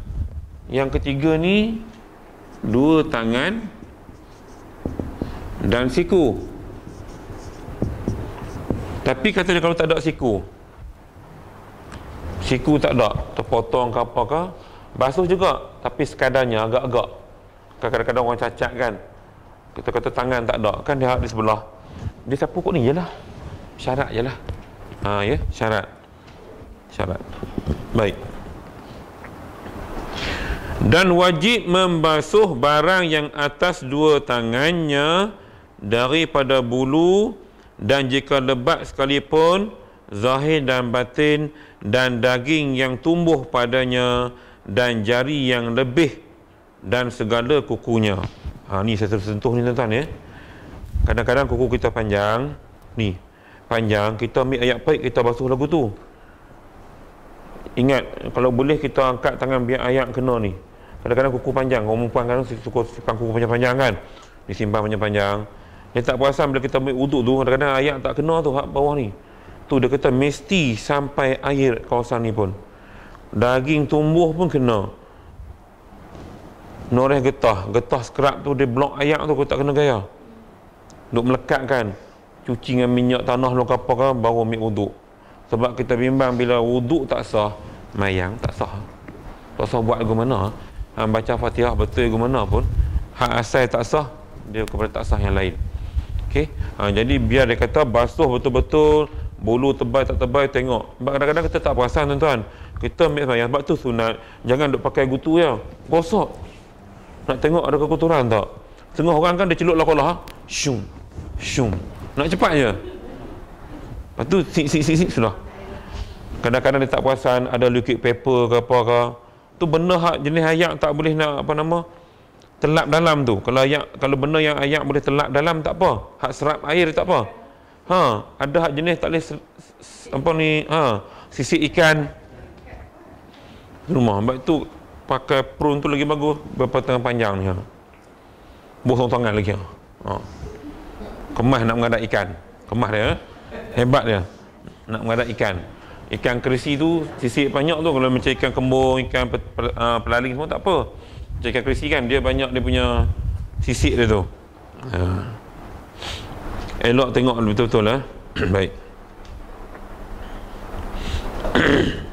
yang ketiga ni dua tangan dan siku tapi kata dia kalau tak ada siku Siku tak ada Terpotong ke apa ke Basuh juga Tapi sekadarnya agak-agak Kadang-kadang orang cacat kan Kita kata tangan tak ada Kan dia di sebelah Dia sapu kot ni je lah Syarat je lah ha, ya yeah? syarat Syarat Baik dan wajib membasuh barang yang atas dua tangannya daripada bulu dan jika lebat sekalipun zahir dan batin dan daging yang tumbuh padanya dan jari yang lebih dan segala kukunya ha, ni saya tersentuh ni tuan-tuan ya kadang-kadang kuku kita panjang ni panjang kita ambil ayat baik kita basuh lagu tu ingat kalau boleh kita angkat tangan biar ayat kena ni kadang-kadang kuku panjang orang perempuan kadang suka simpan kuku panjang-panjang kan disimpan panjang-panjang yang tak perasan bila kita ambil wuduk tu Kadang-kadang ayat tak kena tu hak bawah ni Tu dia kata mesti sampai air kawasan ni pun Daging tumbuh pun kena Noreh getah Getah skrap tu dia blok ayat tu Kau tak kena gaya Duk kan. Cuci dengan minyak tanah lo apa kan Baru ambil wuduk Sebab kita bimbang bila wuduk tak sah Mayang tak sah Tak sah buat ke Baca fatihah betul ke mana pun Hak asal tak sah Dia kepada tak sah yang lain Okey. Ha, jadi biar dia kata basuh betul-betul, bulu tebal tak tebal tengok. Sebab kadang-kadang kita tak perasan tuan-tuan. Kita ambil sembahyang sebab tu sunat jangan duk pakai gutu ya. Gosok. Nak tengok ada kekotoran tak? Tengah orang kan dia celuk lah kolah. Ha? shum. Syum. Nak cepat je. Lepas tu sik sik sik, sik sudah. Kadang-kadang dia tak perasan ada liquid paper ke apa ke. Tu benda hak jenis hayat tak boleh nak apa nama telap dalam tu kalau ayak kalau benda yang ayak boleh telap dalam tak apa hak serap air tak apa ha ada hak jenis tak boleh apa ni ha sisik ikan rumah baik tu pakai prun tu lagi bagus berapa tengah panjang ni ha bosong tangan lagi ha, ha. kemas nak mengadap ikan kemas dia ha. hebat dia nak mengadap ikan ikan kerisi tu sisik banyak tu kalau macam ikan kembung ikan ah, pelaling semua tak apa Jaga krisi kan dia banyak dia punya sisik dia tu. Ha. Elok tengok betul-betul lah. Eh. <coughs> Baik. <coughs>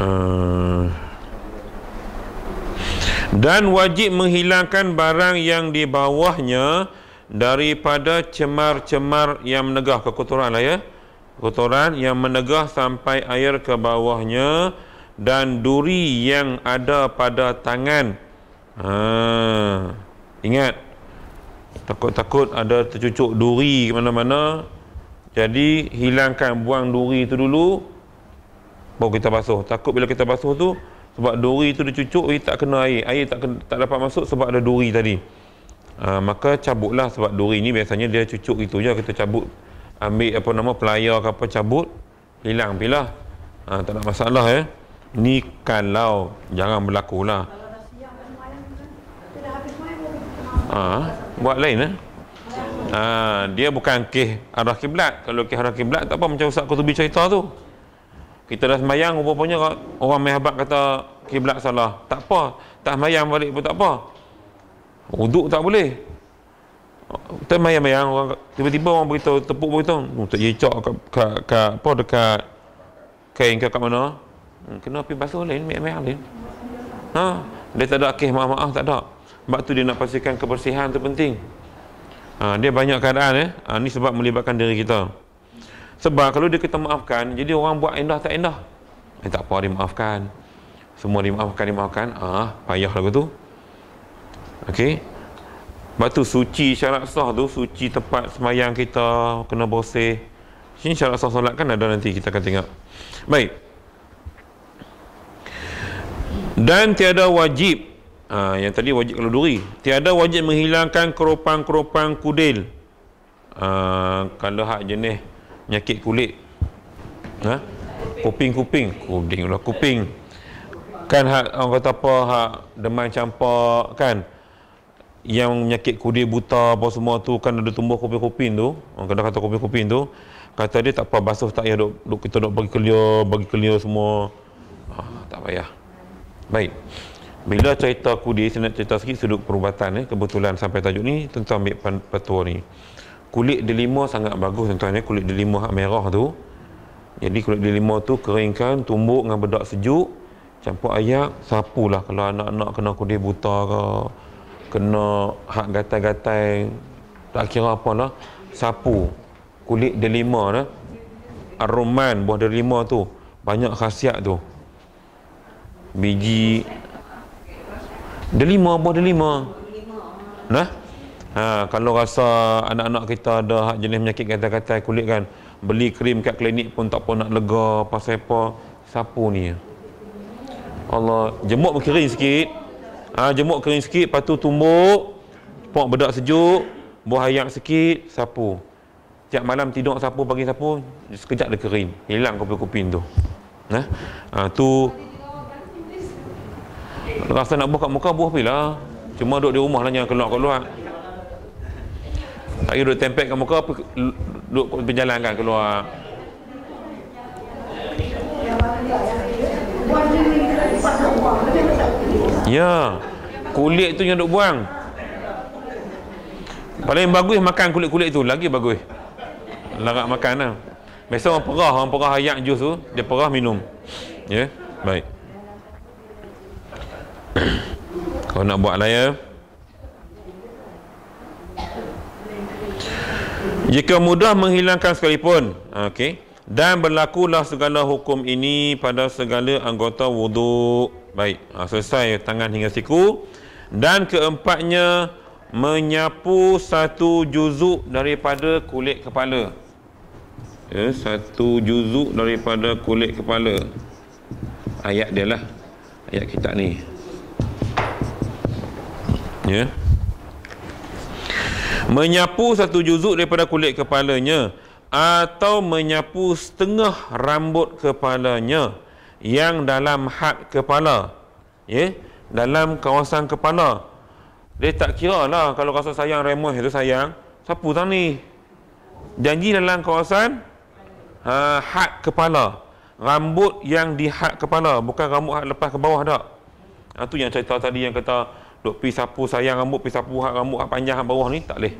Ah. Dan wajib menghilangkan barang yang di bawahnya daripada cemar-cemar yang menegah kekotoran lah ya. Kotoran yang menegah sampai air ke bawahnya dan duri yang ada pada tangan. Ha. Ingat takut-takut ada tercucuk duri ke mana-mana. Jadi hilangkan buang duri itu dulu baru kita basuh. Takut bila kita basuh tu sebab duri itu dicucuk dia tak kena air. Air tak kena, tak dapat masuk sebab ada duri tadi. Ha, maka cabutlah sebab duri ini biasanya dia cucuk gitu je kita cabut ambil apa nama pelayar ke apa cabut hilang pilah ha, tak ada masalah ya eh ni kalau jangan berlaku lah ha, buat lain eh? ha, dia bukan kih arah kiblat kalau kih arah kiblat tak apa macam usah aku bicara cerita tu kita dah semayang. rupanya orang mehabat kata kiblat salah tak apa tak semayang balik pun tak apa wuduk tak boleh kita semayang, mayang tiba-tiba orang beritahu tepuk beritahu oh, tak jejak kat, apa dekat kain ke kat mana Hmm, kena pergi basuh lain mek-mek lain ha dia tak ada akih maaf-maaf tak ada sebab tu dia nak pastikan kebersihan tu penting ha, dia banyak keadaan eh ha, ni sebab melibatkan diri kita sebab kalau dia kita maafkan jadi orang buat indah tak indah eh, tak apa dia maafkan semua dimaafkan dimaafkan ah payah lagu tu okey sebab tu suci syarat sah tu suci tempat semayang kita kena bersih Ini syarat sah solat kan ada nanti kita akan tengok baik dan tiada wajib ha, yang tadi wajib kalau duri tiada wajib menghilangkan keropang-keropang kudil ha, kalau hak jenis nyakit kulit ha? kuping-kuping kuping lah kuping kan hak orang kata apa hak demam campak kan yang nyakit kudil buta apa semua tu kan ada tumbuh kuping-kuping tu orang kata kata kuping-kuping tu kata dia tak apa basuh tak payah duk, duk, kita duk bagi keliar bagi keliar semua ha, tak payah Baik. Bila cerita kudis, di sini, cerita sikit sudut perubatan eh. Kebetulan sampai tajuk ni, tentang ambil petua ni. Kulit delima sangat bagus tuan eh. Kulit delima hak merah tu. Jadi kulit delima tu keringkan, tumbuk dengan bedak sejuk. Campur ayak, sapulah. Kalau anak-anak kena kudis buta ke, kena hak gatai-gatai, tak kira apa lah. Sapu. Kulit delima lah. Eh. Aruman buah delima tu. Banyak khasiat tu biji delima buah delima nah ha kalau rasa anak-anak kita ada hak jenis penyakit kata-kata kulit kan beli krim kat klinik pun tak pun nak lega pasal apa sapu ni Allah jemuk kering sikit ha jemuk kering sikit lepas tu tumbuk pok bedak sejuk buah ayam sikit sapu tiap malam tidur sapu pagi sapu sekejap dia kering hilang kopi-kopi tu nah ha, tu rasa nak buah kat muka buah pula cuma duduk di rumah lah yang keluar kat luar tak duduk tempek kat muka duduk berjalan kan keluar ya kulit tu yang duduk buang paling bagus makan kulit-kulit tu lagi bagus larak makan lah biasa orang perah orang perah ayak jus tu dia perah minum ya yeah? baik kau nak buat layar jika mudah menghilangkan sekalipun ah, okay. dan berlakulah segala hukum ini pada segala anggota wudhu baik ha, selesai tangan hingga siku dan keempatnya menyapu satu juzuk daripada kulit kepala ya, satu juzuk daripada kulit kepala ayat dia lah ayat kita ni ya menyapu satu juzuk daripada kulit kepalanya atau menyapu setengah rambut kepalanya yang dalam had kepala ya dalam kawasan kepala dia tak kira lah kalau rasa sayang remoh itu sayang sapu tang ni janji dalam kawasan uh, had kepala rambut yang di had kepala bukan rambut had lepas ke bawah dak itu ha, yang cerita tadi yang kata duk pi sapu sayang rambut, pi sapu hak rambut hak panjang hak bawah ni tak boleh.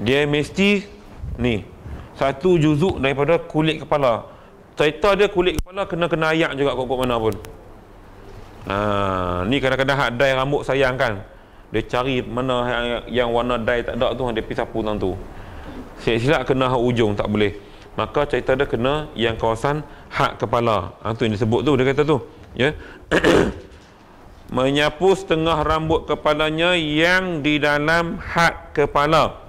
Dia mesti ni. Satu juzuk daripada kulit kepala. Cerita dia kulit kepala kena kena ayak juga kok kok mana pun. Ha, ni kadang-kadang hak dai rambut sayang kan. Dia cari mana yang, yang warna dai tak ada tu dia pi sapu tang tu. Silap-silap kena hak ujung tak boleh. Maka cerita dia kena yang kawasan hak kepala. Ha, tu yang dia sebut tu dia kata tu. Ya. Yeah? <coughs> menyapu setengah rambut kepalanya yang di dalam hak kepala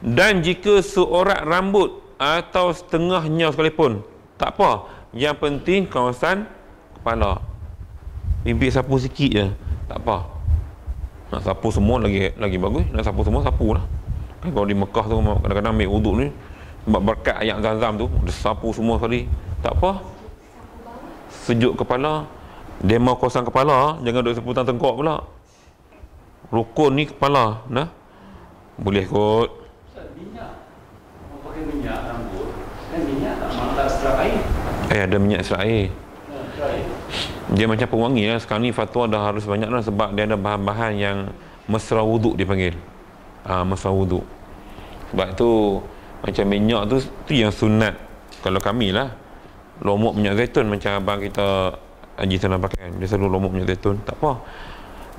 dan jika seorang rambut atau setengahnya sekalipun tak apa yang penting kawasan kepala bibir sapu sikit je tak apa nak sapu semua lagi lagi bagus nak sapu semua sapu lah kan kalau di Mekah tu kadang-kadang ambil uduk ni sebab berkat ayat zam-zam tu sapu semua sekali tak apa sejuk kepala dia mau kosong kepala, jangan duduk seputar tengkok pula. Rukun ni kepala, nah. Boleh kot. Kan eh, ada minyak serap ha, air. Dia macam pewangi lah. Sekarang ni fatwa dah harus banyak lah sebab dia ada bahan-bahan yang mesra wuduk dipanggil. Ah, mesra wuduk. Sebab tu macam minyak tu tu yang sunat kalau kami lah lomok minyak zaitun macam abang kita Haji tak pakai dia selalu lomok minyak zaitun tak apa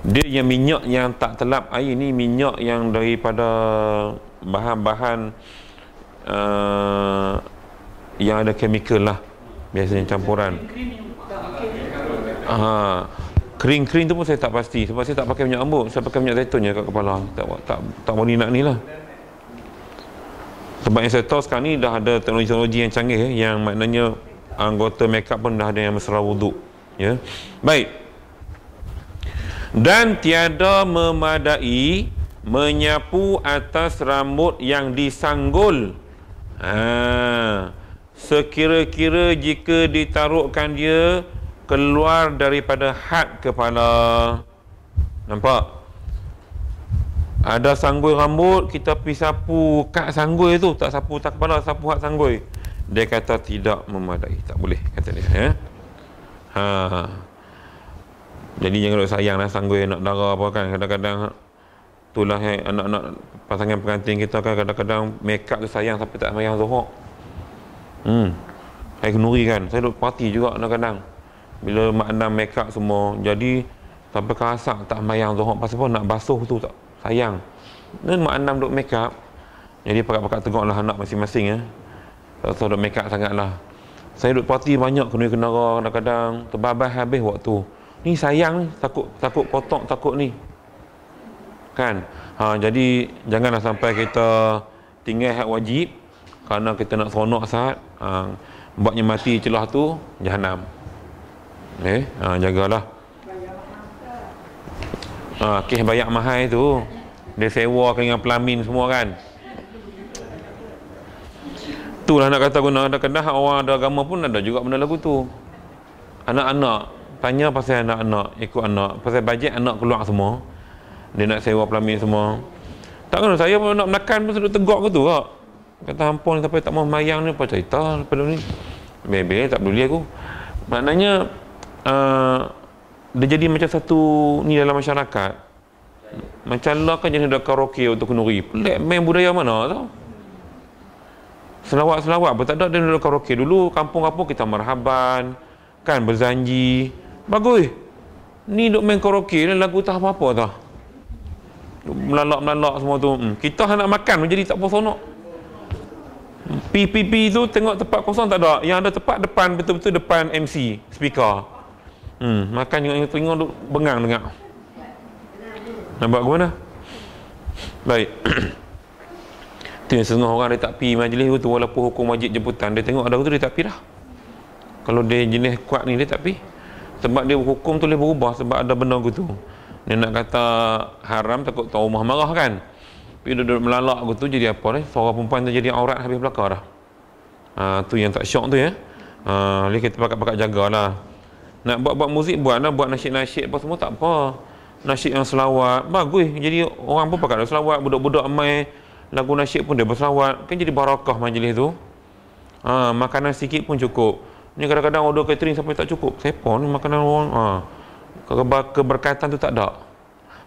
dia yang minyak yang tak telap air ni minyak yang daripada bahan-bahan uh, yang ada kemikal lah biasanya campuran ah kering kering tu pun saya tak pasti sebab saya tak pakai minyak ambut saya pakai minyak zaitun je kat kepala tak tak tak mau nak ni lah sebab yang saya tahu sekarang ni dah ada teknologi-teknologi yang canggih eh. yang maknanya anggota makeup pun dah ada yang mesra wuduk ya. Baik. Dan tiada memadai menyapu atas rambut yang disanggul. Ha. Sekira-kira jika ditaruhkan dia keluar daripada had kepala. Nampak? Ada sanggul rambut, kita pergi sapu kat sanggul tu. Tak sapu tak kepala, sapu hak sanggul. Dia kata tidak memadai. Tak boleh, kata dia. Ya. Eh? Ha. Jadi jangan duk sayanglah lah sanggui nak darah apa kan. Kadang-kadang itulah yang anak-anak pasangan pengantin kita kan kadang-kadang make tu sayang sampai tak sayang zuhur. Hmm. Saya kenuri kan. Saya duk parti juga kadang-kadang. Bila mak make up semua jadi sampai kasar tak sayang zuhur pasal pun nak basuh tu tak sayang. Ni mak enam duk make Jadi pakat-pakat tengoklah anak masing-masing ya. Eh. Tak tahu duk make up sangatlah saya duduk parti banyak kena kena kadang-kadang terbabas habis waktu ni sayang takut takut potong takut ni kan ha, jadi janganlah sampai kita tinggal hak wajib kerana kita nak seronok saat ha, buatnya mati celah tu jahanam eh ha, jagalah ha, kih bayak mahal tu dia sewa dengan pelamin semua kan Itulah nak kata guna ada kedah orang ada agama pun ada juga benda lagu tu. Anak-anak tanya pasal anak-anak, ikut anak, pasal bajet anak keluar semua. Dia nak sewa pelamin semua. Tak kena saya pun nak makan pun sedut tegak ke tak? Kata hampun sampai tak mau mayang ni apa cerita pada ni. Bebe tak peduli aku. Maknanya uh, dia jadi macam satu ni dalam masyarakat. Macam lah kan jenis dah karaoke untuk kenuri. Pelik main budaya mana tau. Selawat-selawat pun tak ada dia duduk karaoke dulu Kampung apa kita merhaban Kan berzanji Bagus Ni duduk main karaoke ni lagu tak apa-apa tah Melalak-melalak semua tu hmm. Kita nak makan pun jadi tak puas sonok PPP hmm. tu tengok tempat kosong tak ada Yang ada tempat depan betul-betul depan MC Speaker hmm. Makan dengan tengok duduk bengang dengar Nampak ke mana? Baik <clears throat> Itu yang setengah orang dia tak pergi majlis tu walaupun hukum wajib jemputan dia tengok ada tu dia tak pergi dah. Kalau dia jenis kuat ni dia tak pergi. Sebab dia hukum tu boleh berubah sebab ada benda gitu. Dia nak kata haram takut tuan rumah marah kan. Tapi dia duduk melalak gitu jadi apa ni? Suara perempuan tu jadi aurat habis belaka dah. Ha, tu yang tak syok tu ya. Ha, boleh kita pakat-pakat jagalah. Nak buat-buat muzik buat buatlah buat nasyid-nasyid apa semua tak apa. Nasyid yang selawat bagus. Jadi orang pun pakai selawat budak-budak main lagu nasyid pun dia berselawat kan jadi barakah majlis tu ha, makanan sikit pun cukup ni kadang-kadang order catering sampai tak cukup siapa ni makanan orang ha, keberkatan tu tak ada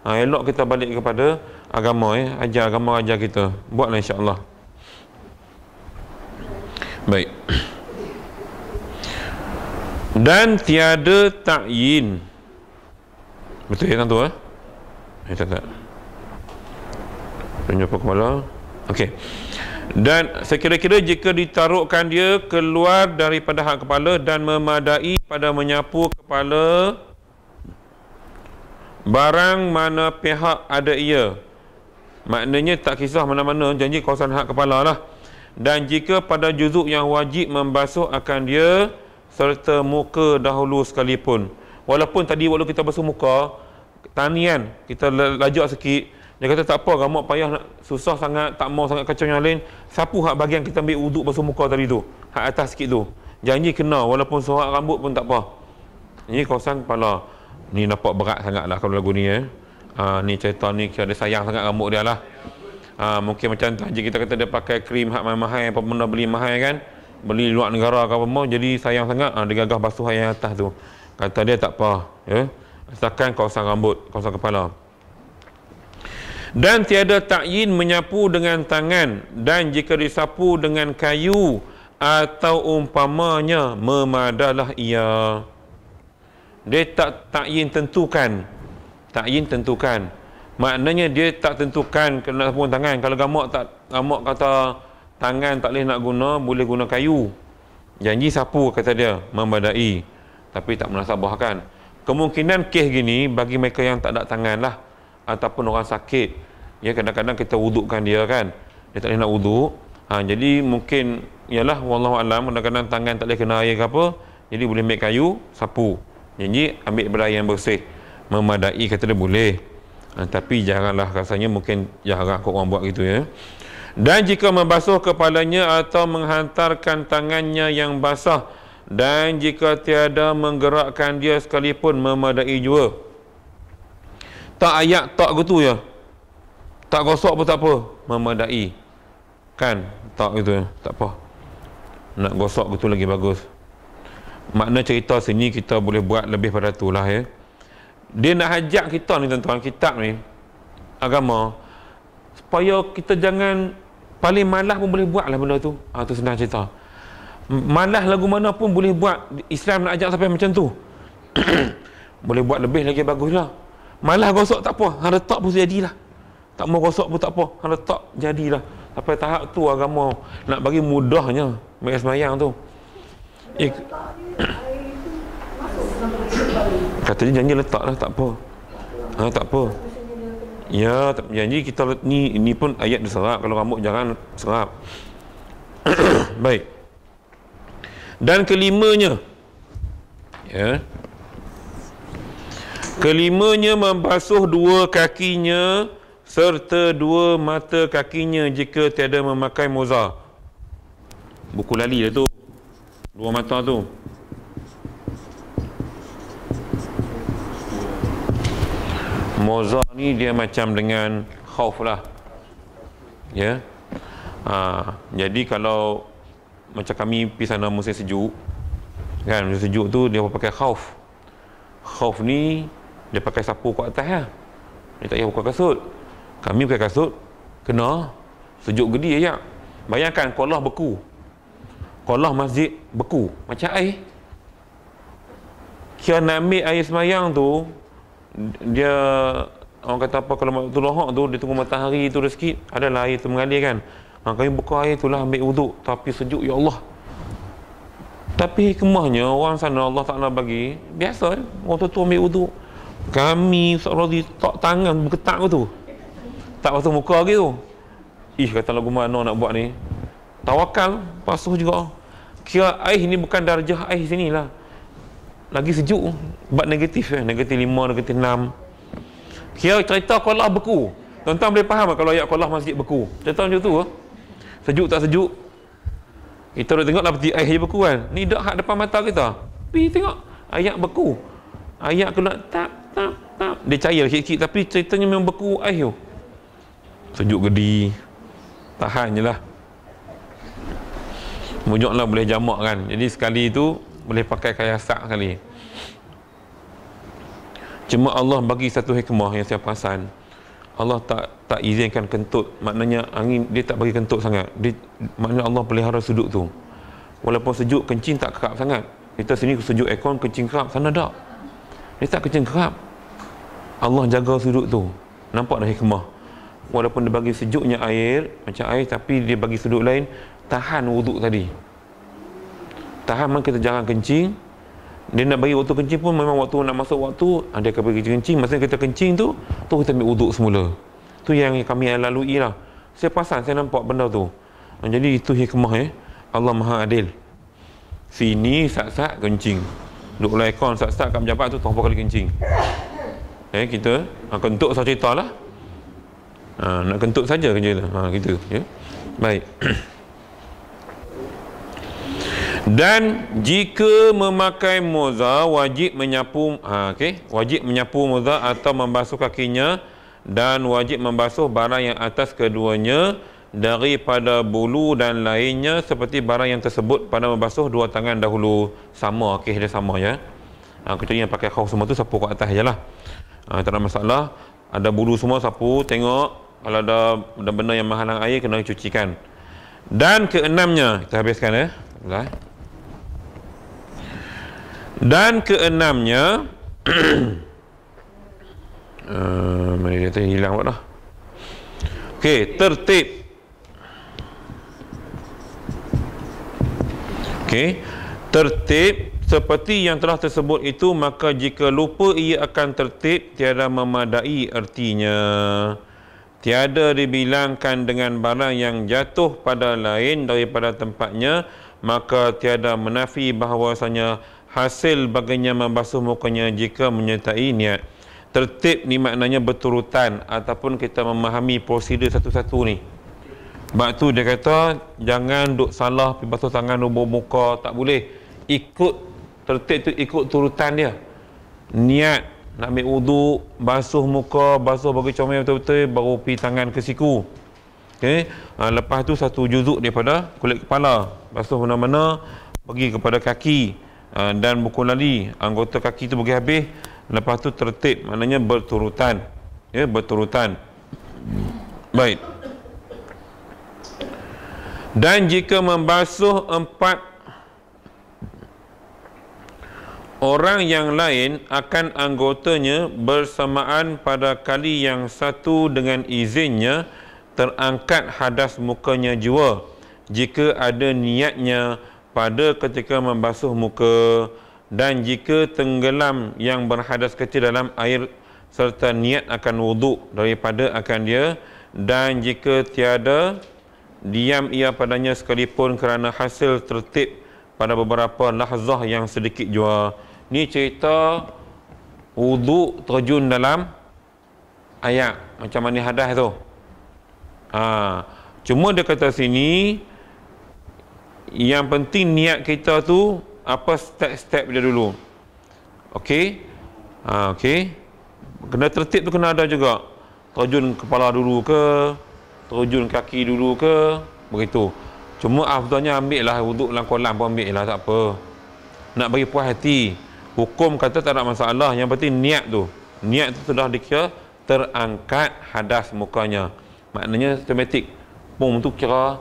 ha, elok kita balik kepada agama eh. ajar agama ajar kita buatlah insyaAllah baik dan tiada ta'yin betul ya tuan tu eh? eh tak tak tunjuk kepala Okey. Dan sekiranya jika ditaruhkan dia keluar daripada hak kepala dan memadai pada menyapu kepala barang mana pihak ada ia. Maknanya tak kisah mana-mana janji kawasan hak kepala lah. Dan jika pada juzuk yang wajib membasuh akan dia serta muka dahulu sekalipun. Walaupun tadi waktu kita basuh muka, tanian kita lajak sikit, dia kata tak apa kamu payah nak, susah sangat tak mau sangat kacau yang lain. Sapu hak bagian kita ambil uduk basuh muka tadi tu. Hak atas sikit tu. Janji kena walaupun sorak rambut pun tak apa. Ini kawasan kepala. Ni nampak berat sangat lah kalau lagu ni eh. Ha, ni cerita ni kira dia sayang sangat rambut dia lah. Ha, mungkin macam tadi kita kata dia pakai krim hak mahal-mahal apa benda beli mahal kan. Beli luar negara ke apa jadi sayang sangat ha, dia gagah basuh yang atas tu. Kata dia tak apa. Eh? Asalkan kawasan rambut, kawasan kepala dan tiada takyin menyapu dengan tangan dan jika disapu dengan kayu atau umpamanya memadalah ia dia tak takyin tentukan takyin tentukan maknanya dia tak tentukan kena sapu tangan kalau gamak tak gamak kata tangan tak boleh nak guna boleh guna kayu janji sapu kata dia memadai tapi tak menasabahkan kemungkinan kes gini bagi mereka yang tak ada tangan lah ataupun orang sakit ya kadang-kadang kita wudukkan dia kan dia tak boleh nak wuduk ha, jadi mungkin ialah wallahu alam kadang-kadang tangan tak boleh kena air ke apa jadi boleh ambil kayu sapu jadi ambil berair yang bersih memadai kata dia boleh ha, tapi janganlah rasanya mungkin jarang kok orang buat gitu ya dan jika membasuh kepalanya atau menghantarkan tangannya yang basah dan jika tiada menggerakkan dia sekalipun memadai juga tak ayat tak gitu ya tak gosok pun tak apa memadai kan tak gitu ya tak apa nak gosok gitu lagi bagus makna cerita sini kita boleh buat lebih pada tu lah ya dia nak ajak kita ni tuan-tuan kitab ni agama supaya kita jangan paling malas pun boleh buat lah benda tu ha, tu senang cerita malas lagu mana pun boleh buat Islam nak ajak sampai macam tu <clears throat> boleh buat lebih lagi bagus lah Malah gosok tak apa. Hang letak pun jadilah. Tak mau gosok pun tak apa. Hang letak jadilah. Sampai tahap tu agama nak bagi mudahnya mengais mayang tu. Ik- <clears throat> Katanya janji letak lah, tak apa. Ha, tak apa. Ya, tak, janji kita ni ini pun ayat diserap. Kalau rambut jangan serap. <clears throat> Baik. Dan kelimanya. Ya. Kelimanya membasuh dua kakinya serta dua mata kakinya jika tiada memakai moza. Buku lali dah tu. Dua mata tu. Moza ni dia macam dengan khauf lah. Ya. Ha, jadi kalau macam kami pergi sana musim sejuk kan musim sejuk tu dia pakai khauf khauf ni dia pakai sapu kat atas lah. Dia tak payah buka kasut. Kami pakai kasut, kena sejuk gedi ya. Bayangkan kolah beku. Kolah masjid beku. Macam air. Kia nak ambil air semayang tu, dia orang kata apa kalau waktu lohak tu dia tunggu matahari tu dah sikit adalah air tu mengalir kan ha, kami buka air tu lah ambil wuduk tapi sejuk ya Allah tapi hikmahnya orang sana Allah tak nak bagi biasa kan waktu tu ambil uduk. Kami seorang tak tangan berketak tu. Tak patut muka lagi tu. Ih kata lagu mana nak buat ni. Tawakal pasuh juga. Kira air ni bukan darjah air sini lah. Lagi sejuk. buat negatif eh. Negatif lima, negatif enam. Kira cerita kolah beku. Tuan-tuan boleh faham kalau ayat kolah masjid beku. Cerita macam tu. Eh? Sejuk tak sejuk. Kita dah tengok lah peti air je beku kan. Ni dah hak depan mata kita. Pergi tengok. Ayat Ayat beku ayat kena tap tap tap dia cair sikit-sikit tapi ceritanya memang beku ayo sejuk gedi tahan je lah Mujuk lah boleh jamak kan Jadi sekali itu Boleh pakai kaya sak kali Cuma Allah bagi satu hikmah Yang saya perasan Allah tak tak izinkan kentut Maknanya angin Dia tak bagi kentut sangat dia, Maknanya Allah pelihara sudut tu Walaupun sejuk Kencing tak kerap sangat Kita sini sejuk aircon Kencing kerap Sana tak dia tak kecengkerap Allah jaga sudut tu Nampak dah hikmah Walaupun dia bagi sejuknya air Macam air tapi dia bagi sudut lain Tahan wuduk tadi Tahan memang kita jangan kencing Dia nak bagi waktu kencing pun Memang waktu nak masuk waktu ah, Dia akan bagi kencing Maksudnya kita kencing tu Tu kita ambil wuduk semula Tu yang kami lalui lah Saya pasal saya nampak benda tu ah, Jadi itu hikmah eh Allah Maha Adil Sini sak-sak kencing duk oleh ikon start-start kat pejabat tu tahu kali kencing eh kita ha, kentuk sahaja cerita lah ha, nak kentuk saja kerja tu ha, kita ya baik <clears throat> dan jika memakai moza wajib menyapu ha, okay. wajib menyapu moza atau membasuh kakinya dan wajib membasuh barang yang atas keduanya daripada bulu dan lainnya seperti barang yang tersebut pada membasuh dua tangan dahulu sama okay dia sama ya ha, kecuali yang pakai khaw semua tu sapu kat atas je lah ha, tak ada masalah ada bulu semua sapu tengok kalau ada, ada benda yang menghalang air kena cucikan dan keenamnya kita habiskan ya eh? dan keenamnya uh, mari kita hilang buat dah Okey, tertib. Okey. Tertib seperti yang telah tersebut itu maka jika lupa ia akan tertib tiada memadai artinya tiada dibilangkan dengan barang yang jatuh pada lain daripada tempatnya maka tiada menafi bahawasanya hasil baginya membasuh mukanya jika menyertai niat tertib ni maknanya berturutan ataupun kita memahami prosedur satu-satu ni sebab tu dia kata jangan duk salah pergi basuh tangan nombor muka tak boleh. Ikut tertib tu ikut turutan dia. Niat nak ambil uduk, basuh muka, basuh bagi comel betul-betul baru pergi tangan ke siku. Okay. Ha, lepas tu satu juzuk daripada kulit kepala. Basuh mana-mana pergi kepada kaki ha, dan buku lali. Anggota kaki tu bagi habis. Lepas tu tertib maknanya berturutan. Ya, berturutan. Baik dan jika membasuh empat orang yang lain akan anggotanya bersamaan pada kali yang satu dengan izinnya terangkat hadas mukanya jua jika ada niatnya pada ketika membasuh muka dan jika tenggelam yang berhadas kecil dalam air serta niat akan wuduk daripada akan dia dan jika tiada diam ia padanya sekalipun kerana hasil tertib pada beberapa lahzah yang sedikit jua. Ni cerita wuduk terjun dalam ayat macam mana hadas tu. Ha. Cuma dia kata sini yang penting niat kita tu apa step-step dia dulu. Okey. Ha okey. Kena tertib tu kena ada juga. Terjun kepala dulu ke? terjun kaki dulu ke begitu cuma afdalnya ah, ambil lah wuduk dalam kolam pun ambil lah tak apa nak bagi puas hati hukum kata tak ada masalah yang penting niat tu niat tu sudah dikira terangkat hadas mukanya maknanya automatik pun tu kira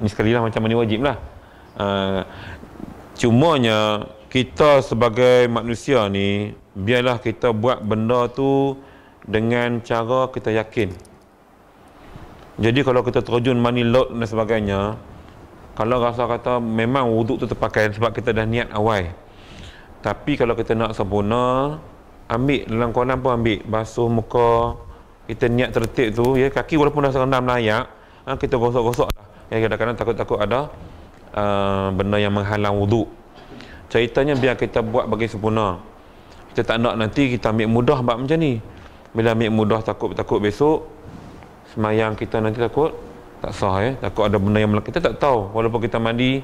ni sekali lah macam mana wajib lah uh, cumanya kita sebagai manusia ni biarlah kita buat benda tu dengan cara kita yakin jadi kalau kita terjun mani laut dan sebagainya, kalau rasa kata memang wuduk tu terpakai sebab kita dah niat awal. Tapi kalau kita nak sempurna, ambil dalam kolam pun ambil basuh muka kita niat tertib tu ya kaki walaupun dah sekarang layak, ah, kita gosok-gosok lah ya kadang-kadang takut-takut ada uh, benda yang menghalang wuduk ceritanya biar kita buat bagi sempurna kita tak nak nanti kita ambil mudah buat macam ni bila ambil mudah takut-takut besok semayang kita nanti takut tak sah ya takut ada benda yang melekat kita tak tahu walaupun kita mandi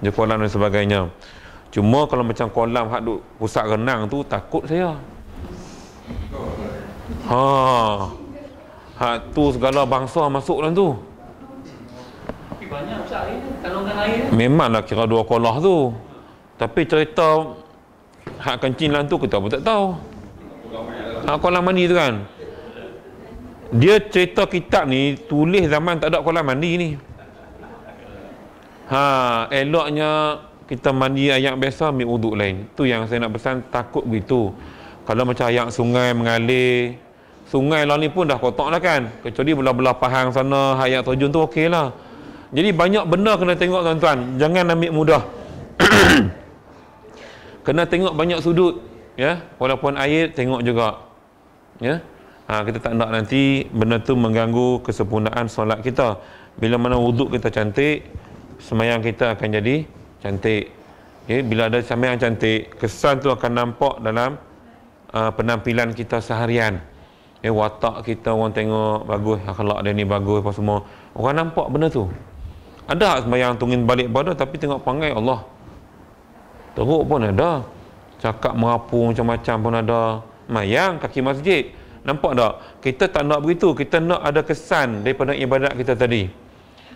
je kolam dan sebagainya cuma kalau macam kolam hak duk rusak renang tu takut saya ha hak tu segala bangsa masuk dalam tu banyak usah eh. air kalungan air memanglah kira dua kolah tu tapi cerita hak kencing dalam tu kita pun tak tahu Ha, kolam mandi tu kan dia cerita kitab ni tulis zaman tak ada kolam mandi ni ha eloknya kita mandi ayam biasa ambil uduk lain tu yang saya nak pesan takut begitu kalau macam ayam sungai mengalir sungai lah ni pun dah kotak lah kan kecuali belah-belah pahang sana ayam terjun tu okey lah jadi banyak benda kena tengok tuan-tuan jangan ambil mudah <coughs> kena tengok banyak sudut ya walaupun air tengok juga ya ha, kita tak nak nanti benda tu mengganggu kesempurnaan solat kita bila mana wuduk kita cantik semayang kita akan jadi cantik okay? bila ada semayang cantik kesan tu akan nampak dalam uh, penampilan kita seharian okay? Eh, watak kita orang tengok bagus akhlak dia ni bagus apa semua orang nampak benda tu ada hak semayang tungin balik pada tapi tengok panggil Allah teruk pun ada cakap merapu macam-macam pun ada mayang kaki masjid Nampak tak? Kita tak nak begitu. Kita nak ada kesan daripada ibadat kita tadi.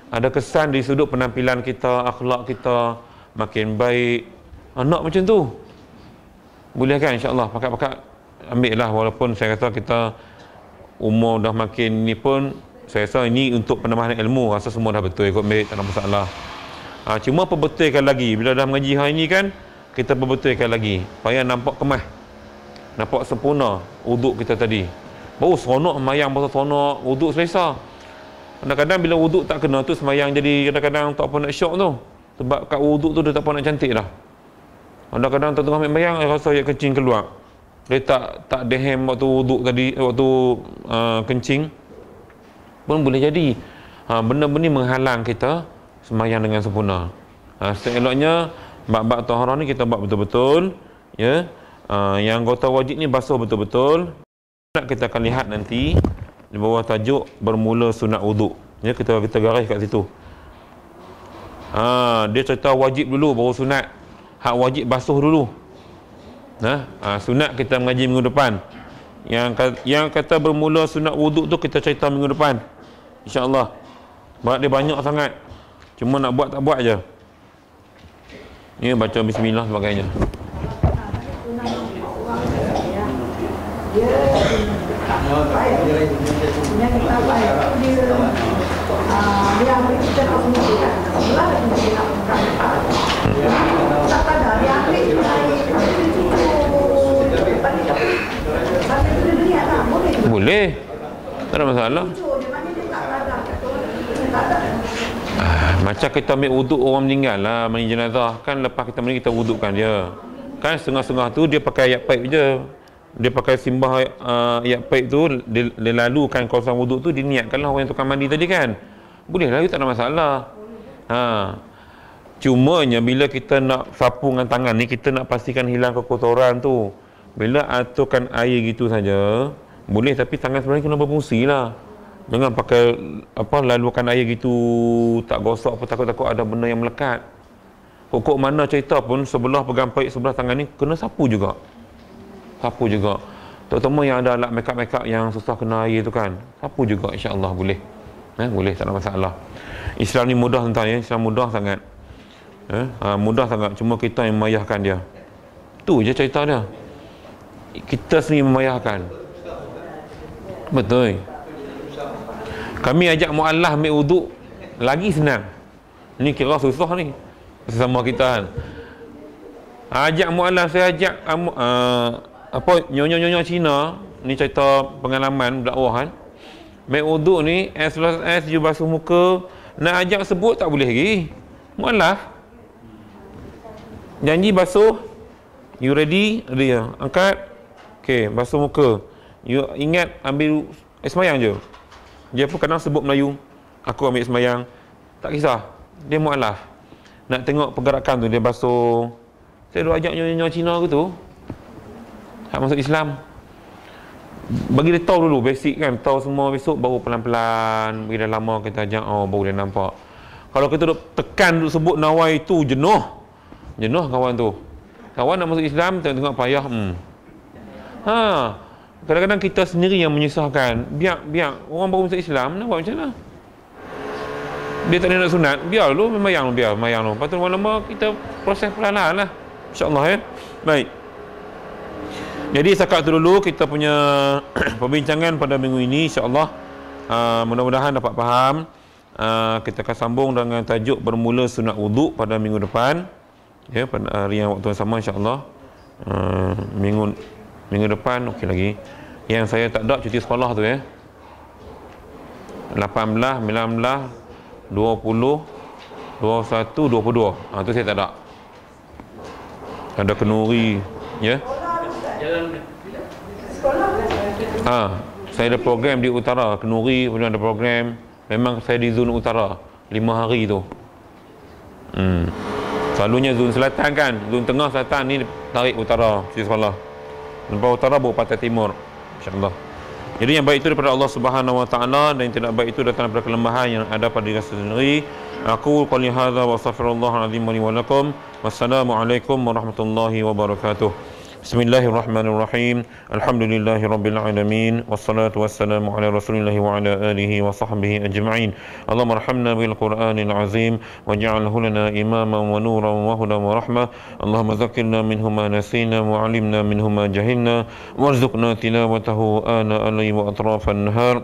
Ada kesan di sudut penampilan kita, akhlak kita makin baik. Ha, nak macam tu. Boleh kan insya-Allah pakat-pakat ambil lah walaupun saya kata kita umur dah makin ni pun saya rasa ini untuk penambahan ilmu rasa semua dah betul ikut baik tak ada masalah ha, cuma perbetulkan lagi bila dah mengaji hari ini kan kita perbetulkan lagi supaya nampak kemah nampak sempurna uduk kita tadi Baru sonok semayang pasal sonok Wuduk selesa Kadang-kadang bila wuduk tak kena tu semayang jadi kadang-kadang tak apa nak syok tu Sebab kat wuduk tu dia tak apa nak cantik lah. Kadang-kadang tak tengah ambil mayang dia rasa dia kencing keluar Dia tak, tak dehem waktu wuduk tadi, waktu uh, kencing Pun boleh jadi ha, Benda-benda ni menghalang kita semayang dengan sempurna ha, Seeloknya, bab-bab tahara ni kita buat betul-betul ya. Uh, yang gotong wajib ni basuh betul-betul sekarang kita akan lihat nanti di bawah tajuk bermula sunat wuduk. Ya, kita kita garis kat situ. Ha, dia cerita wajib dulu baru sunat. Hak wajib basuh dulu. Nah, ha, ha, sunat kita mengaji minggu depan. Yang yang kata bermula sunat wuduk tu kita cerita minggu depan. Insya-Allah. Sebab dia banyak sangat. Cuma nak buat tak buat aje. Ini ya, baca bismillah sebagainya. Yeah. Boleh Tak ada masalah ah, Macam kita ambil wuduk orang meninggal lah Mengenai jenazah Kan lepas kita meninggal kita wudukkan dia Kan setengah-setengah tu dia pakai ayat pipe je dia pakai simbah uh, yak paik tu dia, dia lalukan kawasan wuduk tu dia niatkanlah orang yang tukang mandi tadi kan boleh lah tak ada masalah ha. cumanya bila kita nak sapu dengan tangan ni kita nak pastikan hilang kekotoran tu bila aturkan air gitu saja boleh tapi tangan sebenarnya kena berfungsi lah jangan pakai apa lalukan air gitu tak gosok apa takut-takut ada benda yang melekat pokok mana cerita pun sebelah pegang paik sebelah tangan ni kena sapu juga sapu juga terutama yang ada alat makeup makeup yang susah kena air tu kan sapu juga insyaallah boleh eh, boleh tak ada masalah Islam ni mudah tuan ya Islam mudah sangat eh, ha, mudah sangat cuma kita yang memayahkan dia tu je cerita dia kita sendiri memayahkan betul kami ajak mu'allah ambil uduk lagi senang ni kira susah ni sesama kita kan ajak mu'allah saya ajak uh, apa nyonya-nyonya Cina ni cerita pengalaman budak wah kan mai wuduk ni S11 S je basuh muka nak ajak sebut tak boleh lagi mualah janji basuh you ready dia ya? angkat okey basuh muka you ingat ambil air semayang je dia pun kadang sebut Melayu aku ambil semayang tak kisah dia mualah nak tengok pergerakan tu dia basuh saya dua ajak nyonya-nyonya Cina aku tu nak masuk Islam Bagi dia tahu dulu basic kan Tahu semua besok baru pelan-pelan Bila lama kita ajak oh, baru dia nampak Kalau kita duduk tekan duduk sebut nawai itu jenuh Jenuh kawan tu Kawan nak masuk Islam tengok-tengok payah hmm. Ha. Kadang-kadang kita sendiri yang menyusahkan Biar-biar orang baru masuk Islam Nak buat macam mana dia tak nak sunat, biar dulu, memang yang biar mayang dulu. Lepas tu, lama-lama kita proses perlahan-lahan lah. InsyaAllah ya. Baik. Jadi setakat itu dulu kita punya <clears throat> perbincangan pada minggu ini insya-Allah uh, mudah-mudahan dapat faham. Uh, kita akan sambung dengan tajuk bermula sunat wuduk pada minggu depan. Ya pada hari yang waktu yang sama insya-Allah. Uh, minggu minggu depan okey lagi. Yang saya tak ada cuti sekolah tu ya. 18, 19, 20, 21, 22. Ah ha, tu saya tak ada. Ada kenuri, ya. Yeah. Ha, saya ada program di utara, Kenuri pun ada program. Memang saya di zon utara, lima hari tu. Hmm. Selalunya zon selatan kan, zon tengah selatan ni tarik utara, Cik Salah. Lepas utara, buat patah timur. InsyaAllah. Jadi yang baik itu daripada Allah Subhanahu Wa Taala dan yang tidak baik itu datang daripada kelemahan yang ada pada diri sendiri. Aku qali hadza wa astaghfirullah alazim li wa Wassalamualaikum warahmatullahi wabarakatuh. بسم الله الرحمن الرحيم الحمد لله رب العالمين والصلاة والسلام على رسول الله وعلى آله وصحبه أجمعين اللهم ارحمنا بالقرآن العظيم واجعله لنا إماما ونورا وهدى ورحمة اللهم ذكرنا منه ما نسينا وعلمنا منه ما جهلنا وارزقنا تلاوته آناء الليل وأطراف النهار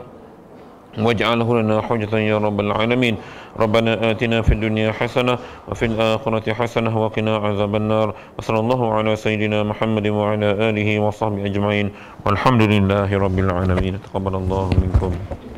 واجعله لنا حجة يا رب العالمين ربنا آتنا في الدنيا حسنة وفي الآخرة حسنة وقنا عذاب النار وصلى الله على سيدنا محمد وعلى آله وصحبه أجمعين والحمد لله رب العالمين تقبل الله منكم